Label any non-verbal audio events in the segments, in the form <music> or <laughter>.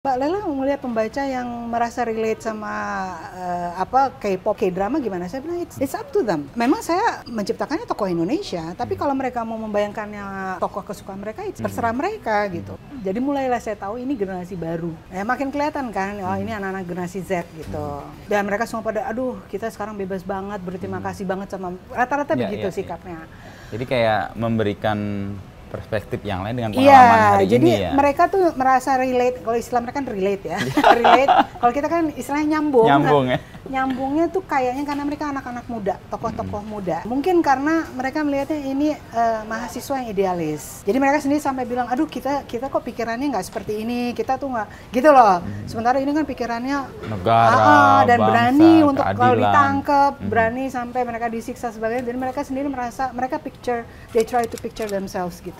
Mbak Lela melihat pembaca yang merasa relate sama uh, apa K-pop, K-drama gimana? Saya bilang it's, it's up to them. Memang saya menciptakannya tokoh Indonesia, tapi kalau mereka mau membayangkannya tokoh kesukaan mereka, itu terserah hmm. mereka gitu. Jadi mulailah saya tahu ini generasi baru. Ya, makin kelihatan kan, oh ini hmm. anak-anak generasi Z gitu. Dan mereka semua pada, aduh kita sekarang bebas banget, berterima hmm. kasih banget sama rata-rata ya, begitu ya, sikapnya. Ya. Jadi kayak memberikan perspektif yang lain dengan iya, pengalaman ya, hari jadi ini ya. mereka tuh merasa relate kalau Islam mereka kan relate ya <laughs> relate kalau kita kan istilahnya nyambung nyambung ya nyambungnya tuh kayaknya karena mereka anak-anak muda tokoh-tokoh hmm. muda mungkin karena mereka melihatnya ini uh, mahasiswa yang idealis jadi mereka sendiri sampai bilang aduh kita kita kok pikirannya nggak seperti ini kita tuh nggak gitu loh hmm. sementara ini kan pikirannya negara ah, ah dan bangsa, berani untuk kalau ditangkap hmm. berani sampai mereka disiksa sebagainya jadi mereka sendiri merasa mereka picture they try to picture themselves gitu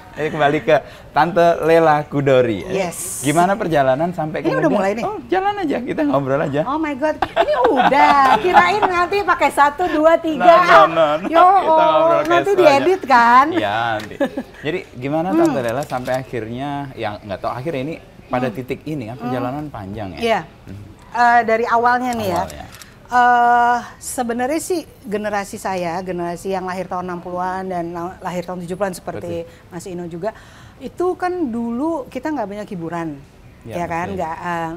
Ayo eh, kembali ke Tante Lela Kudori. Ya. Yes. Gimana perjalanan sampai ini kemudian? Ini udah mulai nih. Oh, jalan aja. Kita ngobrol aja. Oh my God. Ini udah. Kirain nanti pakai satu, dua, tiga. No, no, no. Yo, kita oh, nanti diedit kan? Iya, nanti. Jadi gimana hmm. Tante hmm. Lela sampai akhirnya, yang nggak tahu akhirnya ini pada hmm. titik ini kan perjalanan hmm. panjang ya? Iya. Yeah. Hmm. Uh, dari awalnya nih ya. awalnya. ya. Uh, sebenarnya sih generasi saya, generasi yang lahir tahun 60-an dan lahir tahun 70-an seperti Betul. Mas Ino juga, itu kan dulu kita nggak banyak hiburan, ya, ya kan? Nggak uh, eh,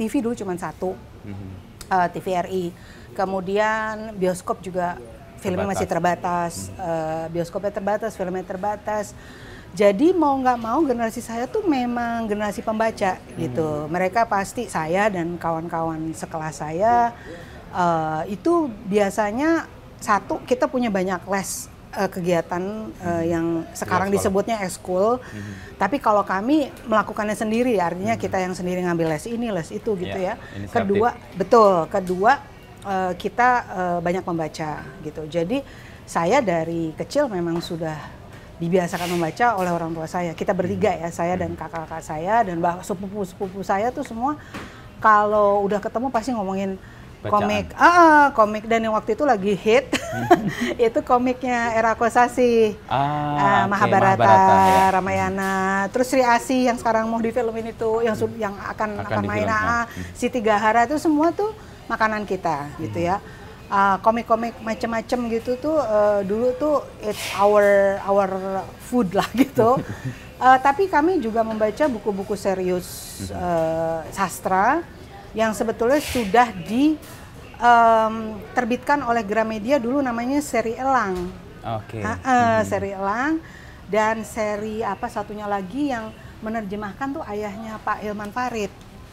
TV dulu cuma satu, mm-hmm. uh, eh, TVRI. Kemudian bioskop juga filmnya masih terbatas, mm-hmm. uh, bioskopnya terbatas, filmnya terbatas. Jadi mau nggak mau generasi saya tuh memang generasi pembaca hmm. gitu. Mhm. Mereka pasti saya dan kawan-kawan sekelas saya. yeah uh, itu biasanya satu kita punya banyak les uh, kegiatan uh, yang sekarang ya, disebutnya ekskul. Mm-hmm. Tapi kalau kami melakukannya sendiri, artinya hmm kita yang sendiri ngambil les ini, les itu gitu iya, ya, ya. Kedua, betul. Kedua uh, kita uh, banyak membaca gitu. Jadi saya dari kecil memang sudah dibiasakan membaca oleh orang tua saya. Kita bertiga hmm. ya, saya dan hmm. kakak-kakak saya dan sepupu-sepupu saya tuh semua kalau udah ketemu pasti ngomongin komik ah uh, komik dan yang waktu itu lagi hit <laughs> itu komiknya Era Kosasi ah, uh, ah, okay, Mahabharata, ya. Ramayana hmm. terus Sri Asi yang sekarang mau difilmin itu yang hmm. yang akan akan, akan main ah, ah. Ya. hmm. si Tiga Hara itu semua tuh makanan kita gitu hmm. gitu ya komik-komik uh, macam-macam gitu tuh uh, dulu tuh it's our our food lah <laughs> gitu. uh, <laughs> tapi kami juga membaca buku-buku serius uh, sastra yang sebetulnya sudah di um, terbitkan oleh Gramedia dulu namanya seri Elang. Oke. Okay. Uh, eh, hmm. Seri Elang dan seri apa satunya lagi yang menerjemahkan tuh ayahnya Pak Hilman Farid.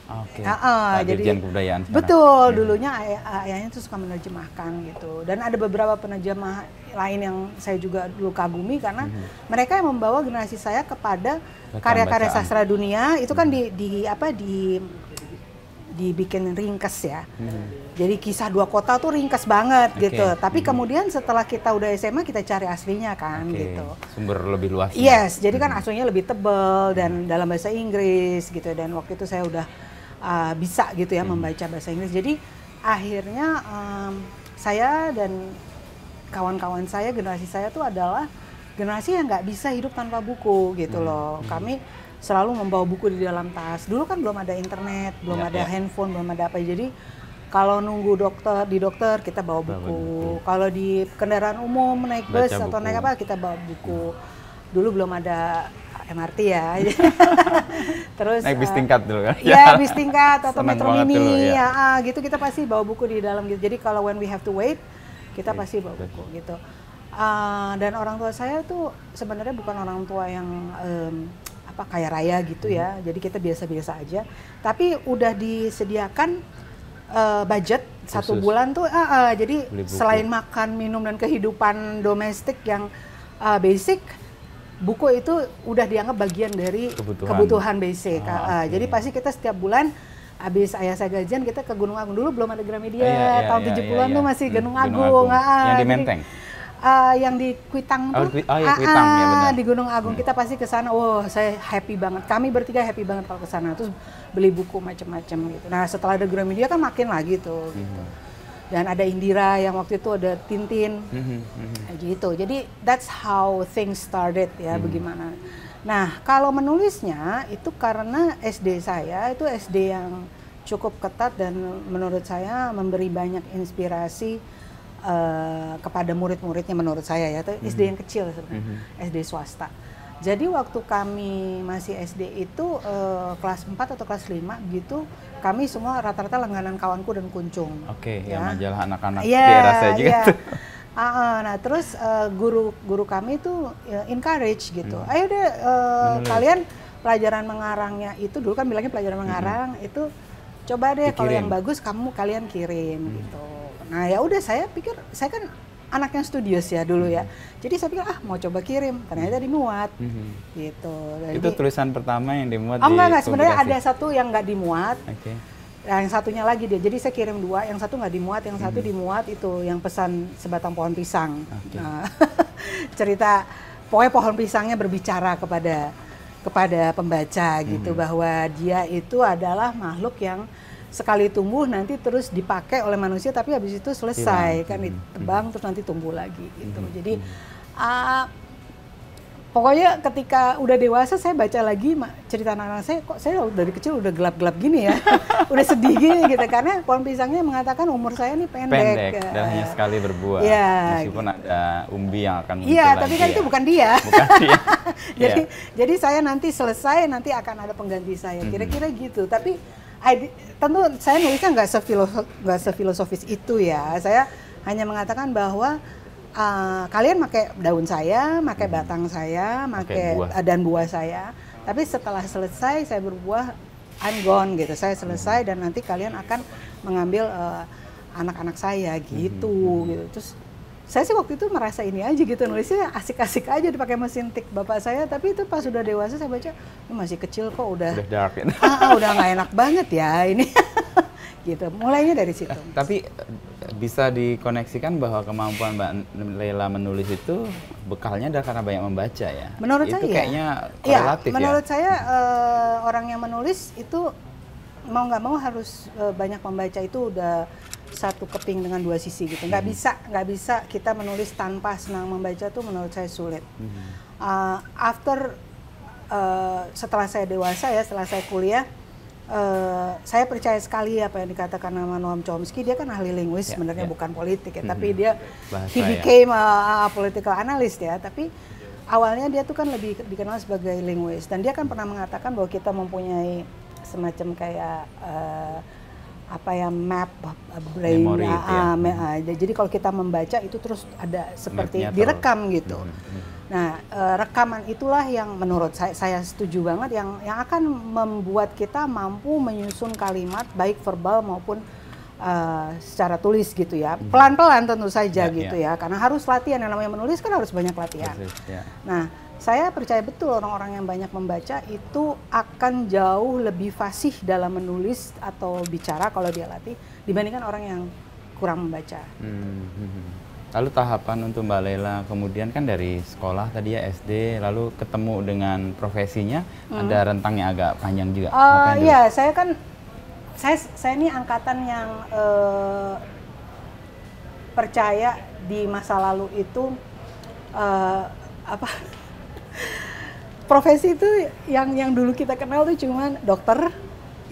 Oke. Okay. Uh, uh, eh, jadi kebudayaan. Betul, hmm. dulunya ay ayahnya tuh suka menerjemahkan gitu. Dan ada beberapa penerjemah lain yang saya juga dulu kagumi karena hmm. mereka yang membawa generasi saya kepada karya-karya sastra dunia itu kan di, di apa di dibikin ringkes ya. Hmm. Jadi kisah dua kota tuh ringkes banget okay. gitu. Tapi hmm. kemudian setelah kita udah SMA kita cari aslinya kan okay. gitu. Sumber lebih luas. Yes, jadi kan hmm. kan aslinya lebih tebel dan hmm. dalam bahasa Inggris gitu dan waktu itu saya udah uh, bisa gitu ya hmm. membaca bahasa Inggris. Jadi akhirnya um, saya dan kawan-kawan saya generasi saya tuh adalah generasi yang nggak bisa hidup tanpa buku gitu hmm. loh. Hmm. Kami selalu membawa buku di dalam tas. Dulu kan belum ada internet, belum ya, ada ya. handphone, belum ada apa. Jadi kalau nunggu dokter di dokter kita bawa buku. buku. Kalau di kendaraan umum naik Baca bus buku. atau naik apa kita bawa buku. Dulu belum ada MRT ya. <laughs> Terus naik bis eh, tingkat dulu kan. Ya, <laughs> bis tingkat atau Senang metro mini dulu, ya. ya ah, gitu kita pasti bawa buku di dalam gitu. Jadi kalau when we have to wait kita pasti bawa buku gitu. Uh, dan orang tua saya tuh sebenarnya bukan orang tua yang um, apa kaya raya gitu ya. Hmm. Jadi kita biasa-biasa aja. Tapi udah disediakan uh, budget Khusus. satu bulan tuh. Uh, uh, jadi selain makan, minum dan kehidupan domestik yang uh, basic, buku itu udah dianggap bagian dari kebutuhan, kebutuhan basic. Ah, uh, okay. Jadi pasti kita setiap bulan habis ayah saya gajian kita ke Gunung Agung dulu belum ada Gramedia. iya, iya, Tahun iya, 70-an iya, iya. tuh masih hmm, Gunung Agung. Gunung Agung. Ah, yang di Menteng. Jadi, uh, yang di Kuitang oh, tuh. Oh, iya, ah, ya, ah, ya di Gunung Agung hmm. kita pasti ke sana. Wow, oh, saya happy banget. Kami bertiga happy banget kalau ke sana. Terus beli buku macam-macam gitu. Nah, setelah ada Gramedia kan makin lagi tuh gitu. hmm. gitu. Dan ada Indira yang waktu itu ada Tintin. Hmm. hmm, hmm. Nah, gitu. Jadi that's how things started ya, hmm. bagaimana. Nah, kalau menulisnya itu karena SD saya itu SD yang cukup ketat dan menurut saya memberi banyak inspirasi Eh, kepada murid-muridnya menurut saya ya itu mm -hmm. SD yang kecil sebenarnya mm -hmm. SD swasta jadi waktu kami masih SD itu uh, kelas 4 atau kelas 5 gitu kami semua rata-rata langganan kawanku dan kuncung oke okay, ya. yang majalah anak-anak yeah, di era saya juga yeah. Uh, uh, nah terus uh, guru guru kami itu uh, encourage gitu. Hmm. Ayo deh uh, kalian pelajaran mengarangnya itu dulu kan bilangnya pelajaran mengarang hmm. itu coba deh kalau yang bagus kamu kalian kirim hmm. gitu. Nah ya udah saya pikir saya kan anak yang studius ya dulu ya. Hmm. Jadi saya pikir ah mau coba kirim, ternyata dimuat. Mm-hmm. Gitu. Jadi, itu tulisan pertama yang dimuat. Oh enggak enggak sebenarnya ada satu yang nggak dimuat. Okay. yang satunya lagi dia. Jadi saya kirim dua, yang satu nggak dimuat, yang satu hmm. dimuat itu yang pesan sebatang pohon pisang. Okay. Nah, <laughs> cerita pokoknya pohon pisangnya berbicara kepada kepada pembaca gitu hmm. bahwa dia itu adalah makhluk yang sekali tumbuh nanti terus dipakai oleh manusia tapi habis itu selesai Hilang. kan ditebang hmm. terus nanti tumbuh lagi gitu. Hmm. Jadi uh, pokoknya ketika udah dewasa saya baca lagi cerita anak-anak saya kok saya dari kecil udah gelap-gelap gini ya. <laughs> udah sedih gini gitu karena pohon pisangnya mengatakan umur saya ini pendek. Pendek dan eh, hanya sekali berbuah. Ya, Meskipun gitu. ada umbi yang akan muncul Iya, tapi kan itu bukan dia. <laughs> Bukan dia. <laughs> jadi yeah. jadi saya nanti selesai nanti akan ada pengganti saya. Hmm. Kira-kira gitu. Tapi I, tentu saya nulisnya nggak sefilosofis, nggak sefilosofis itu ya. Saya hanya mengatakan bahwa uh, kalian pakai daun saya, pakai hmm. batang saya, pakai buah. Eh, dan buah saya. Tapi setelah selesai saya berbuah, I'm gone gitu. Saya hmm. selesai dan nanti kalian akan mengambil eh, anak-anak uh, saya gitu, -hmm. gitu. Terus saya sih waktu itu merasa ini aja gitu nulisnya asik-asik aja dipakai mesin tik bapak saya tapi itu pas sudah dewasa saya baca ini masih kecil kok udah udah dark ya. <laughs> Ah, ah, udah nggak enak banget ya ini <laughs> gitu mulainya dari situ eh, tapi eh, bisa dikoneksikan bahwa kemampuan mbak Lela menulis itu bekalnya adalah karena banyak membaca ya menurut itu saya itu kayaknya iya, korelatif ya, menurut ya. saya uh, orang yang menulis itu mau nggak mau harus uh, banyak membaca itu udah satu keping dengan dua sisi gitu nggak hmm. bisa nggak bisa kita menulis tanpa senang membaca tuh menurut saya sulit hmm. uh, after uh, setelah saya dewasa ya setelah saya kuliah Uh, saya percaya sekali apa yang dikatakan nama Noam Chomsky. Dia kan ahli linguis, yeah, sebenarnya yeah. bukan politik ya, hmm. tapi dia Bahasa he ya. became ya. a political analyst ya. Tapi awalnya dia tuh kan lebih dikenal sebagai linguis dan dia kan pernah mengatakan bahwa kita mempunyai semacam kayak uh, apa ya map uh, brain Memori, ah, ya. Ah, hmm. ah, jadi kalau kita membaca itu terus ada seperti direkam terus. gitu. Mm -hmm. Nah, eh, rekaman itulah yang menurut saya saya setuju banget yang yang akan membuat kita mampu menyusun kalimat baik verbal maupun uh, secara tulis gitu ya. Hmm. Pelan-pelan tentu saja yeah, gitu ya. ya karena harus latihan yang namanya menulis kan harus banyak latihan. yeah. Nah, saya percaya betul orang-orang yang banyak membaca itu akan jauh lebih fasih dalam menulis atau bicara kalau dia latih dibandingkan orang yang kurang membaca. Hmm. Lalu tahapan untuk Mbak Lela kemudian kan dari sekolah tadi ya SD lalu ketemu dengan profesinya hmm. ada yang agak panjang juga. Uh, iya, saya kan saya saya ini angkatan yang uh, percaya di masa lalu itu uh, apa profesi itu yang yang dulu kita kenal tuh cuman dokter,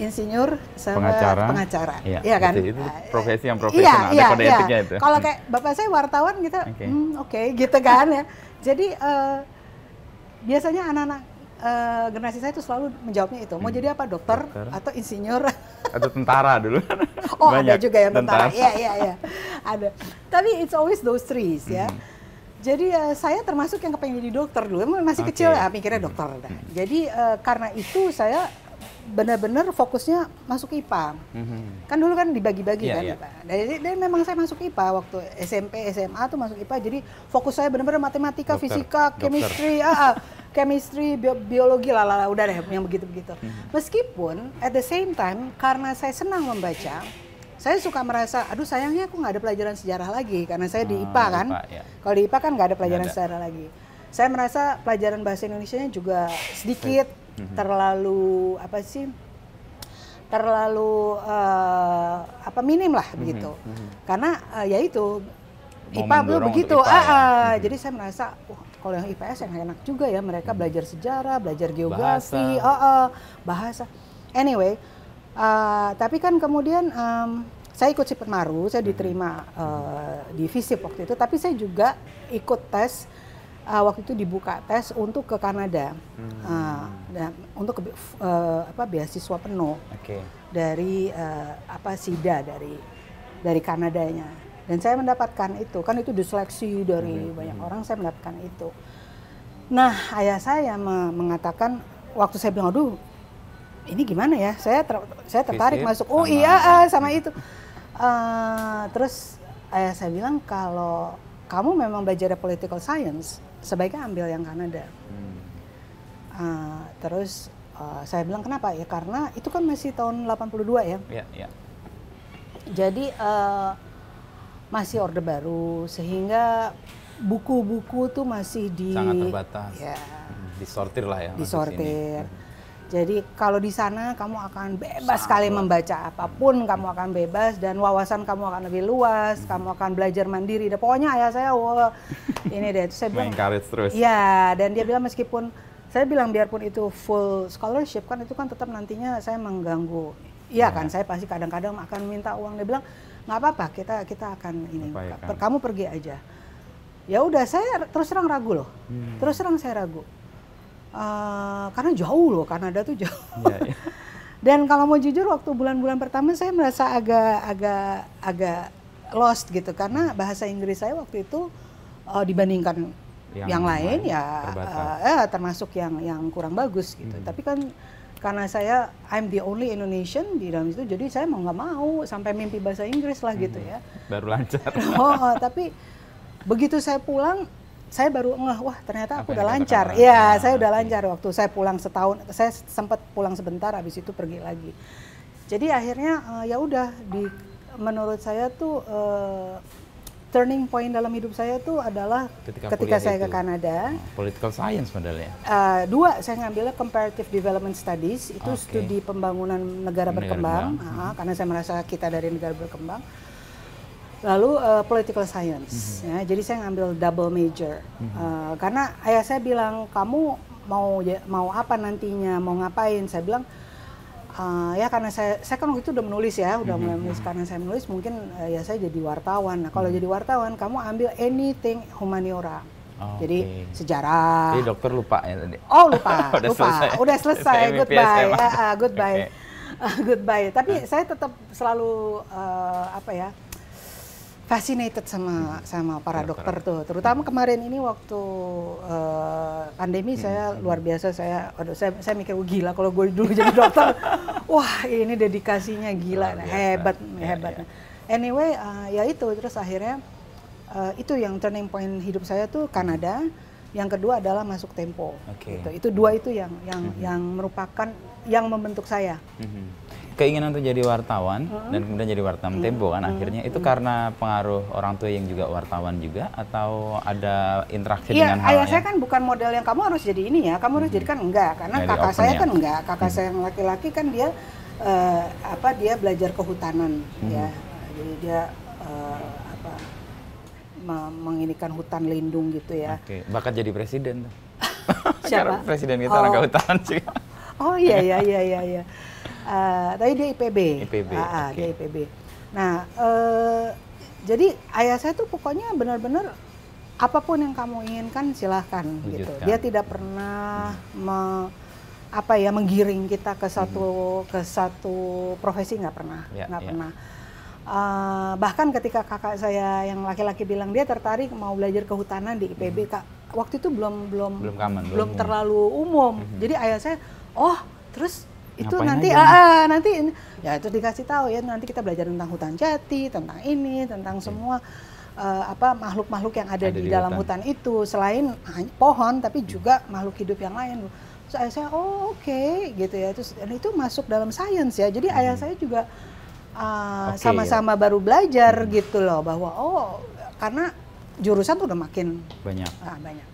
insinyur sama pengacara, pengacara. Iya, ya kan? Itu, nah, profesi yang iya, profesional, iya, ada kode iya, etiknya itu. Kalau hmm. kayak bapak saya wartawan kita, oke, okay. hmm, okay, gitu kan ya. Jadi uh, biasanya anak-anak uh, generasi saya itu selalu menjawabnya itu, mau hmm. jadi apa dokter, dokter. atau insinyur <laughs> atau tentara dulu. oh Banyak. ada juga yang tentara, iya iya iya, ada. Tapi it's always those three ya. Hmm jadi uh, saya termasuk yang kepengen jadi dokter dulu, masih okay. kecil ya mikirnya hmm. dokter. Mm -hmm. Jadi uh, karena itu saya benar-benar fokusnya masuk IPA. Mm-hmm. Kan dulu kan dibagi-bagi yeah, kan yeah. Jadi dan memang saya masuk IPA waktu SMP, SMA tuh masuk IPA. Jadi fokus saya benar-benar matematika, dokter, fisika, dokter. chemistry, ah, ah, chemistry, bi biologi lah, udah deh yang begitu-begitu. Mm-hmm. Meskipun at the same time karena saya senang membaca, saya suka merasa, aduh sayangnya aku nggak ada pelajaran sejarah lagi karena saya di ah, IPA kan. ya. Kalau di IPA kan nggak ada pelajaran ada. sejarah lagi. Saya merasa pelajaran bahasa Indonesia-nya juga sedikit mhm. terlalu apa sih? Terlalu uh, apa minim lah begitu. Mhm, mhm. Karena uh, ya itu IPA belum begitu. IPA, ah, ya. ah, ah jadi saya merasa oh, kalau yang IPS yang enak juga ya mereka belajar sejarah, belajar geografi, bahasa. Oh, oh, bahasa. Anyway, Uh, tapi kan kemudian um, saya ikut Sipet Maru, saya mm-hmm. diterima uh, eh, di FISIP waktu itu, tapi saya juga ikut tes uh, waktu itu dibuka tes untuk ke Kanada, uh, dan untuk ke, uh, apa beasiswa penuh okay. dari uh, apa SIDA dari dari Kanadanya, dan saya mendapatkan itu, kan itu diseleksi dari hmm. banyak mm-hmm. orang, saya mendapatkan itu. Nah, ayah saya mengatakan waktu saya bilang, aduh ini gimana ya saya ter, saya tertarik Visit, masuk Oh sama, ah, sama itu uh, terus ayah eh, saya bilang kalau kamu memang belajar political science sebaiknya ambil yang Kanada hmm. uh, terus uh, saya bilang kenapa ya karena itu kan masih tahun 82 ya yeah, yeah. jadi uh, masih orde baru sehingga buku-buku tuh masih di sangat terbatas ya, hmm, disortir lah ya disortir hmm. Jadi kalau di sana kamu akan bebas sekali membaca apapun, kamu akan bebas dan wawasan kamu akan lebih luas, hmm. kamu akan belajar mandiri. Dan pokoknya ayah saya, wah ini deh. Terus saya bilang, encourage terus. Ya, dan dia bilang meskipun saya bilang biarpun itu full scholarship kan itu kan tetap nantinya saya mengganggu. Iya ya. kan, saya pasti kadang-kadang akan minta uang. Dia bilang nggak apa-apa, kita kita akan ini. Apaikan. Ya kamu pergi aja. Ya udah, saya terus terang ragu loh. Hmm. Terus terang saya ragu Eh, karena jauh loh Kanada tuh jauh. Yeah, iya. <laughs> yeah. Dan kalau mau jujur waktu bulan-bulan pertama saya merasa agak agak agak lost gitu karena hmm. bahasa Inggris saya waktu itu uh, dibandingkan yang, yang lain ya uh, eh, termasuk yang yang kurang bagus gitu. Hmm. Tapi kan karena saya I'm the only Indonesian di dalam itu jadi saya mau nggak mau sampai mimpi bahasa Inggris lah gitu hmm. ya. Baru lancar. <laughs> Oh, oh, tapi begitu saya pulang saya baru ngeh wah ternyata aku Apa udah lancar. Iya, nah, saya udah lancar waktu saya pulang setahun. Saya sempat pulang sebentar habis itu pergi lagi. Jadi akhirnya uh, ya udah di menurut saya tuh uh, turning point dalam hidup saya tuh adalah ketika, ketika saya itu, ke Kanada. Ah, political science modelnya. Uh, eh, dua, saya ngambilnya comparative development studies, itu okay. studi pembangunan negara, negara berkembang, berkembang. Uh, hmm. karena saya merasa kita dari negara berkembang lalu uh, political science. Mm -hmm. ya, jadi saya ngambil double major mm -hmm. uh, karena ayah saya bilang kamu mau mau apa nantinya mau ngapain saya bilang uh, ya karena saya saya kan waktu itu udah menulis ya udah mm -hmm. mulai mhm. menulis karena saya menulis mungkin uh, ya saya jadi wartawan nah kalau mm -hmm. jadi wartawan kamu ambil anything humaniora Oh, Jadi okay. sejarah. Jadi dokter lupa ya tadi. Oh lupa, <laughs> udah lupa, selesai. udah selesai. goodbye, uh, <laughs> uh, goodbye, okay. <laughs> uh, goodbye. Tapi saya tetap selalu uh, apa ya? fascinated sama sama para ya, dokter para. tuh. Terutama kemarin ini waktu uh, pandemi hmm. saya hmm. luar biasa saya aduh saya saya mikir oh, gila kalau gue dulu jadi dokter. <laughs> wah, ini dedikasinya gila, nah, hebat ya, ya. hebat. Ya. Anyway, uh, ya itu terus akhirnya uh, itu yang turning point hidup saya tuh Kanada. Yang kedua adalah masuk Tempo. Okay. Gitu. Itu dua itu yang yang -hmm. yang merupakan yang membentuk saya. -hmm keinginan untuk jadi wartawan hmm. dan kemudian jadi wartawan Tempo kan hmm. akhirnya itu karena pengaruh orang tua yang juga wartawan juga atau ada interaksi ya, dengan hal ayah saya kan bukan model yang kamu harus jadi ini ya kamu harus hmm. jadi kan enggak karena kakak saya ya. kan enggak kakak hmm. saya yang laki-laki kan dia uh, apa dia belajar kehutanan hmm. ya jadi dia uh, apa menginikan hutan lindung gitu ya okay. bahkan jadi presiden <laughs> siapa presiden kita oh. orang kehutanan sih oh iya iya iya, iya. iya. Uh, tapi dia IPB. IPB. Uh, ah, ah, okay. Dia IPB. Nah, uh, jadi ayah saya tuh pokoknya benar-benar apapun yang kamu inginkan silahkan gitu. Wujudkan. gitu. Dia tidak pernah hmm. me, apa ya menggiring kita ke satu hmm. ke satu profesi nggak pernah, ya, nggak yeah, yeah. pernah. Uh, bahkan ketika kakak saya yang laki-laki bilang dia tertarik mau belajar kehutanan di IPB, hmm. kak waktu itu belum belum belum, common, belum, belum terlalu umum. Hmm. Jadi ayah saya, oh terus itu nanti aja? ah, ah nanti ya itu dikasih tahu ya nanti kita belajar tentang hutan jati tentang ini tentang okay. Iya. semua uh, apa makhluk-makhluk yang ada, ada di, di dalam hutan. hutan itu selain pohon tapi iya. juga makhluk hidup yang lain terus ayah saya oh oke okay, gitu ya terus itu masuk dalam sains ya jadi hmm. ayah saya juga ah, sama-sama uh, okay, ya. baru belajar hmm. gitu loh bahwa oh karena jurusan tuh udah makin banyak ah, banyak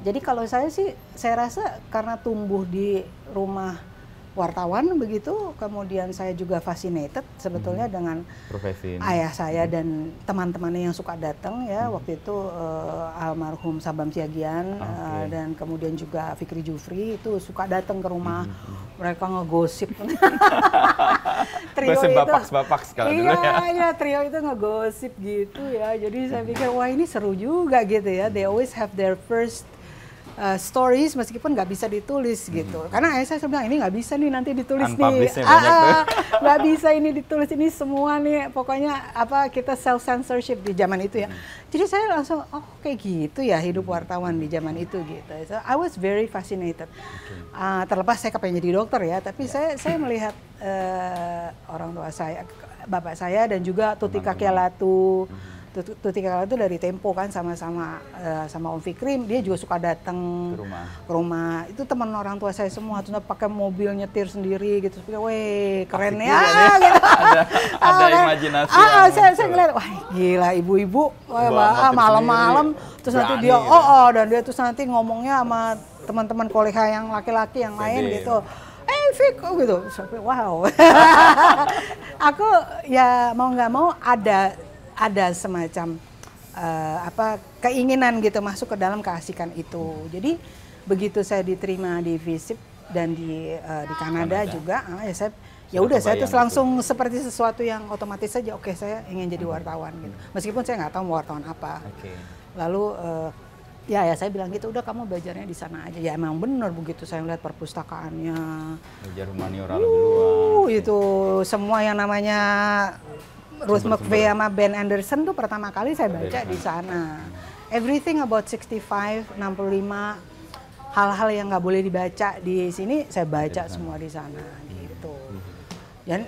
jadi kalau saya sih saya rasa karena tumbuh di rumah wartawan begitu kemudian saya juga fascinated sebetulnya hmm. dengan profesi ini. ayah saya hmm. dan teman-temannya yang suka datang ya hmm. waktu itu uh, almarhum Sabam Siagian eh, okay. uh, dan kemudian juga Fikri Jufri itu suka datang ke rumah hmm. hmm, hmm. mereka ngegosip <laughs> trio Gosip itu bapak kalau iya, dulu ya iya trio itu ngegosip gitu ya jadi saya hmm. pikir wah ini seru juga gitu ya they always have their first uh, stories meskipun nggak bisa ditulis hmm. gitu. Mm-hmm. Karena ayah saya bilang ini nggak bisa nih nanti ditulis nih. Ya ah, ah, nggak bisa ini ditulis ini semua nih pokoknya apa kita self censorship di zaman itu ya. Hmm. Jadi saya langsung oh kayak gitu ya hidup mm-hmm. wartawan di zaman itu gitu. So, I was very fascinated. Okay. Uh, terlepas saya kepengen jadi dokter ya, tapi yeah. saya saya melihat uh, orang tua saya, bapak saya dan juga Tuti latu Hmm Tuti Kakak itu dari Tempo kan sama-sama uh, sama Om Fikrim dia juga suka datang ke rumah. Ke rumah. Itu teman orang tua saya semua tuh pakai mobil nyetir sendiri gitu. Weh, keren Asik ya. ya. <laughs> gitu. ada <laughs> ada ah, imajinasi. Ah, ah saya, saya ngeliat wah gila ibu-ibu wah ah, malam-malam terus Berani, nanti dia gitu. oh oh dan dia tuh nanti ngomongnya sama teman-teman kolega yang laki-laki yang lain lain gitu. Eh, Fik, oh, gitu. wow. <laughs> Aku ya mau nggak mau ada ada semacam uh, apa keinginan gitu masuk ke dalam keasikan itu. Jadi begitu saya diterima di visip dan di uh, di Kanada, Kanada. juga, uh, ya saya ya udah saya terus langsung itu. seperti sesuatu yang otomatis saja. Oke saya ingin jadi hmm. wartawan gitu. Meskipun saya nggak tahu wartawan apa. Okay. Lalu uh, ya ya saya bilang gitu udah kamu belajarnya di sana aja ya emang benar begitu saya lihat perpustakaannya belajar humaniora uh, ya. itu semua yang namanya Rose McVeigh sama Ben Anderson tuh pertama kali saya baca di sana. Everything about 65, 65 hal-hal yang nggak boleh dibaca di sini saya baca semua di sana gitu. Dan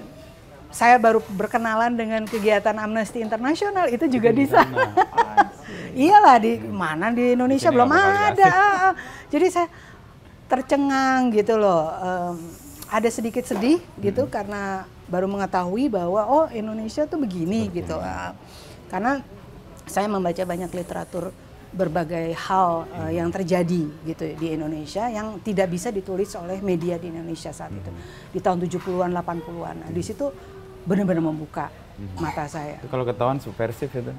saya baru berkenalan dengan kegiatan Amnesty International itu juga di sana. Iyalah di mana di Indonesia belum ada. Ah, ah. Jadi saya tercengang gitu loh. ada sedikit sedih gitu hmm. karena baru mengetahui bahwa oh Indonesia tuh begini Betul. gitu uh, karena saya membaca banyak literatur berbagai hal uh, yang terjadi gitu di Indonesia yang tidak bisa ditulis oleh media di Indonesia saat itu hmm. di tahun 70-an 80-an. Nah, di hmm. situ benar-benar membuka mata saya. Itu kalau ketahuan subversif itu.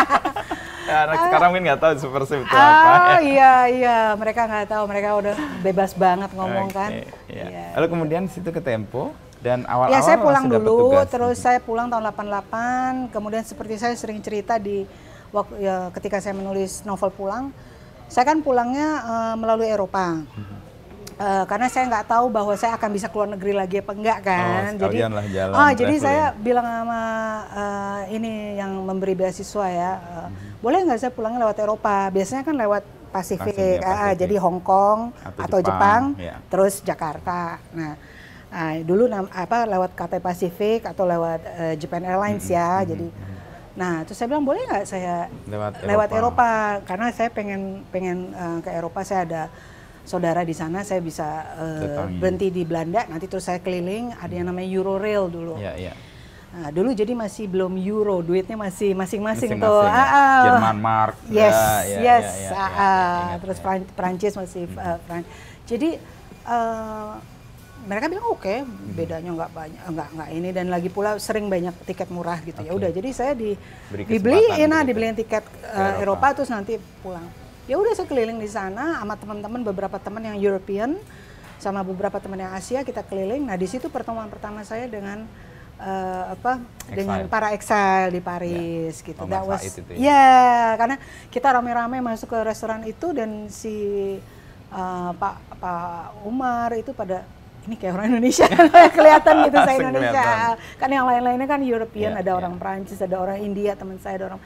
<laughs> ya, anak ah. sekarang mungkin nggak tahu subversif itu oh, apa. Oh iya iya, mereka nggak tahu, mereka udah bebas banget ngomong okay, kan. Iya. iya. Lalu kemudian situ ke Tempo. Dan awal-awal ya, saya pulang dulu, tugas. terus saya pulang tahun 88, kemudian seperti saya sering cerita di waktu ya, ketika saya menulis novel pulang, saya kan pulangnya uh, melalui Eropa. Uh, karena saya nggak tahu bahwa saya akan bisa keluar negeri lagi apa enggak oh, kan. Oh, jadi lah jalan, oh, jadi saya bilang sama uh, ini yang memberi beasiswa ya, uh, hmm. boleh nggak saya pulangnya lewat Eropa? Biasanya kan lewat Pasifik, Pasifik. Ah, jadi Hong Kong atau, atau Jepang, Jepang ya. terus Jakarta. Nah, Nah, dulu apa lewat KT Pacific atau lewat uh, Japan Airlines hmm, ya. Mm-hmm. jadi mm-hmm. Nah, terus saya bilang boleh nggak saya lewat Eropa. lewat Eropa karena saya pengen pengen uh, ke Eropa saya ada saudara di sana saya bisa uh, berhenti di Belanda nanti terus saya keliling ada yang namanya Eurorail dulu. Iya, iya. Nah, dulu jadi masih belum euro, duitnya masih masing-masing tuh. Ya. Ah, ah. Jerman mark. <laughs> Yes, ya, ya, ya, yes. Ya, ah, ya, ah, ya, ya, terus ya. Perancis masih hmm. uh, Perancis. Jadi uh, mereka bilang oke okay, hmm. bedanya nggak banyak nggak nggak ini dan lagi pula sering banyak tiket murah gitu okay. ya udah jadi saya di dibeliin nah gitu ya. dibeliin tiket uh, Eropa. Eropa terus nanti pulang ya udah saya keliling di sana sama teman-teman beberapa teman yang European sama beberapa teman yang Asia kita keliling nah di situ pertemuan pertama saya dengan uh, apa exile. dengan para exile di Paris yeah. gitu. That was ya. Yeah, karena kita rame-rame masuk ke restoran itu dan si uh, Pak Pak Umar itu pada ini kayak orang Indonesia kan, <laughs> kelihatan gitu saya Indonesia kan yang lain-lainnya kan European yeah, ada yeah. orang Perancis ada orang India teman saya ada orang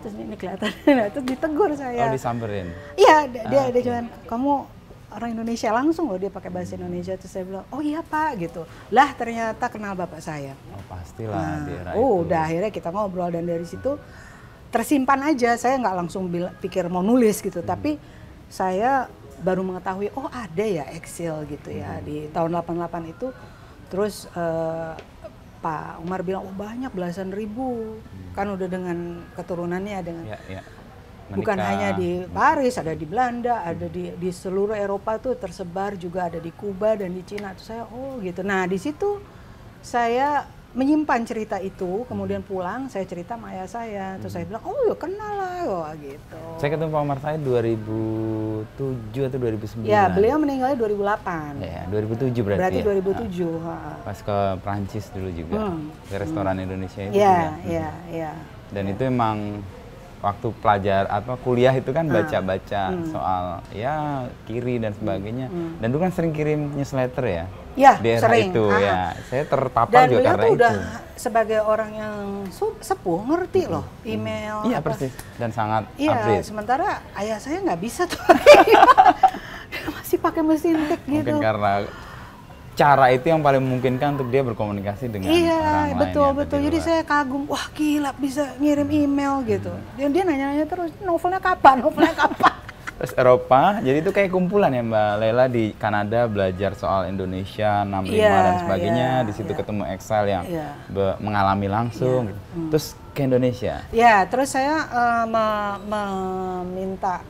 terus ini kelihatan <laughs> nah, terus ditegur saya oh disamperin iya dia ah, dia, cuman kamu orang Indonesia langsung loh dia pakai bahasa Indonesia terus saya bilang oh iya pak gitu lah ternyata kenal bapak saya oh pastilah nah, di era oh itu. udah akhirnya kita ngobrol dan dari situ tersimpan aja saya nggak langsung pikir mau nulis gitu hmm. tapi saya baru mengetahui oh ada ya Excel gitu ya hmm. di tahun 88 itu terus uh, Pak Umar bilang oh banyak belasan ribu hmm. kan udah dengan keturunannya dengan ya, ya. bukan hanya di hmm. Paris ada di Belanda hmm. ada di di seluruh Eropa tuh tersebar juga ada di Kuba dan di Cina tuh saya oh gitu nah di situ saya menyimpan cerita itu, kemudian pulang saya cerita sama ayah saya, terus saya hmm. bilang, oh ya kenal lah, oh, gitu. Saya ketemu Pak Omar saya 2007 atau 2009. Ya, beliau meninggalnya 2008. Ya, 2007 berarti. Berarti ya? 2007. Nah, pas ke Prancis dulu juga, hmm. ke restoran hmm. Indonesia itu. Iya, iya, iya. Dan ya. itu emang waktu pelajar atau kuliah itu kan hmm. baca-baca hmm. soal ya kiri dan sebagainya. Hmm. Dan itu kan sering kirim newsletter ya ya, daerah sering. itu Aha. ya. Saya terpapar juga karena itu. udah sebagai orang yang sepuh ngerti hmm. loh email. Iya apa. persis. Dan sangat ya, update. sementara ayah saya nggak bisa tuh. <laughs> Masih pakai mesin tik gitu. Mungkin karena cara itu yang paling memungkinkan untuk dia berkomunikasi dengan iya, orang betul, lain. Iya, betul betul. Jadi saya kagum, wah gila bisa ngirim email gitu. Hmm. Dan dia nanya-nanya terus, novelnya kapan? Novelnya kapan? <laughs> terus Eropa jadi itu kayak kumpulan ya Mbak Lela di Kanada belajar soal Indonesia 65 yeah, dan sebagainya yeah, di situ yeah. ketemu Excel yang yeah. Iya. mengalami langsung yeah. Gitu. hmm. terus ke Indonesia ya yeah, terus saya uh, meminta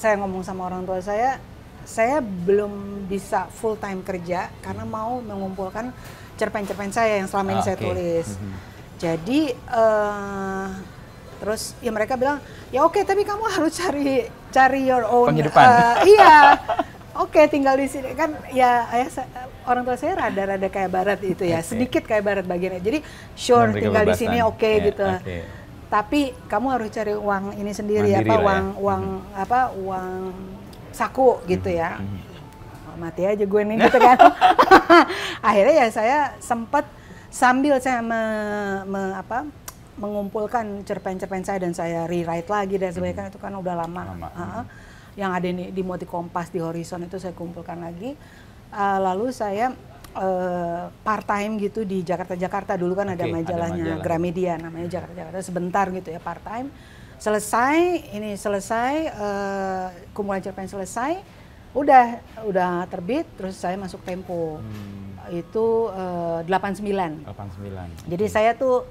saya ngomong sama orang tua saya saya belum bisa full time kerja karena hmm. mau mengumpulkan cerpen-cerpen saya yang selama ini okay. Ah, saya tulis mm -hmm. jadi uh, Terus ya mereka bilang, "Ya oke, okay, tapi kamu harus cari cari your own." Uh, iya. oke, okay, tinggal di sini kan ya ayah orang tua saya rada-rada kayak barat itu ya, okay. sedikit kayak barat bagiannya. Jadi sure tinggal di sini oke okay, ya, yeah, gitu. Okay. Tapi kamu harus cari uang ini sendiri Mandiri apa uang ya. uang hmm. apa uang saku gitu hmm. ya. Mhm. mati aja gue nih gitu kan. <laughs> Akhirnya ya saya sempat sambil saya me, me apa mengumpulkan cerpen-cerpen saya dan saya rewrite lagi dan sebagainya hmm. itu kan udah lama. lama. Uh, -huh. Hmm. yang ada di, di Moti Kompas di Horizon itu saya kumpulkan lagi. Uh, lalu saya uh, eh, part time gitu di Jakarta Jakarta dulu kan ada majalahnya majalah. Gramedia namanya Jakarta Jakarta sebentar gitu ya part time. Selesai ini selesai uh, kumpulan cerpen selesai udah udah terbit terus saya masuk Tempo. Hmm. Itu uh, 89. 89. Jadi okay. saya tuh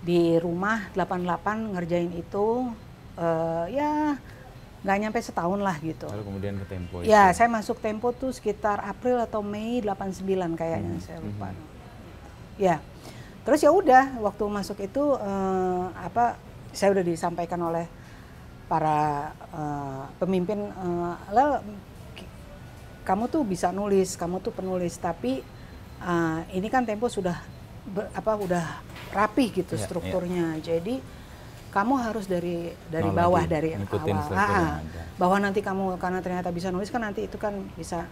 di rumah 88 ngerjain itu uh, ya nggak nyampe setahun lah gitu. Lalu kemudian ke Tempo. Ya, itu. saya masuk Tempo tuh sekitar April atau Mei 89 kayaknya hmm. saya hmm, lupa. Hmm. Ya, terus ya udah waktu masuk itu uh, apa saya udah disampaikan oleh para uh, pemimpin, uh, kamu tuh bisa nulis, kamu tuh penulis, tapi uh, ini kan Tempo sudah ber, apa udah rapi gitu yeah, iya. strukturnya. Yeah. Jadi kamu harus dari dari bawah dari awal. Ah, ah. bahwa nanti kamu karena ternyata bisa nulis kan nanti itu kan bisa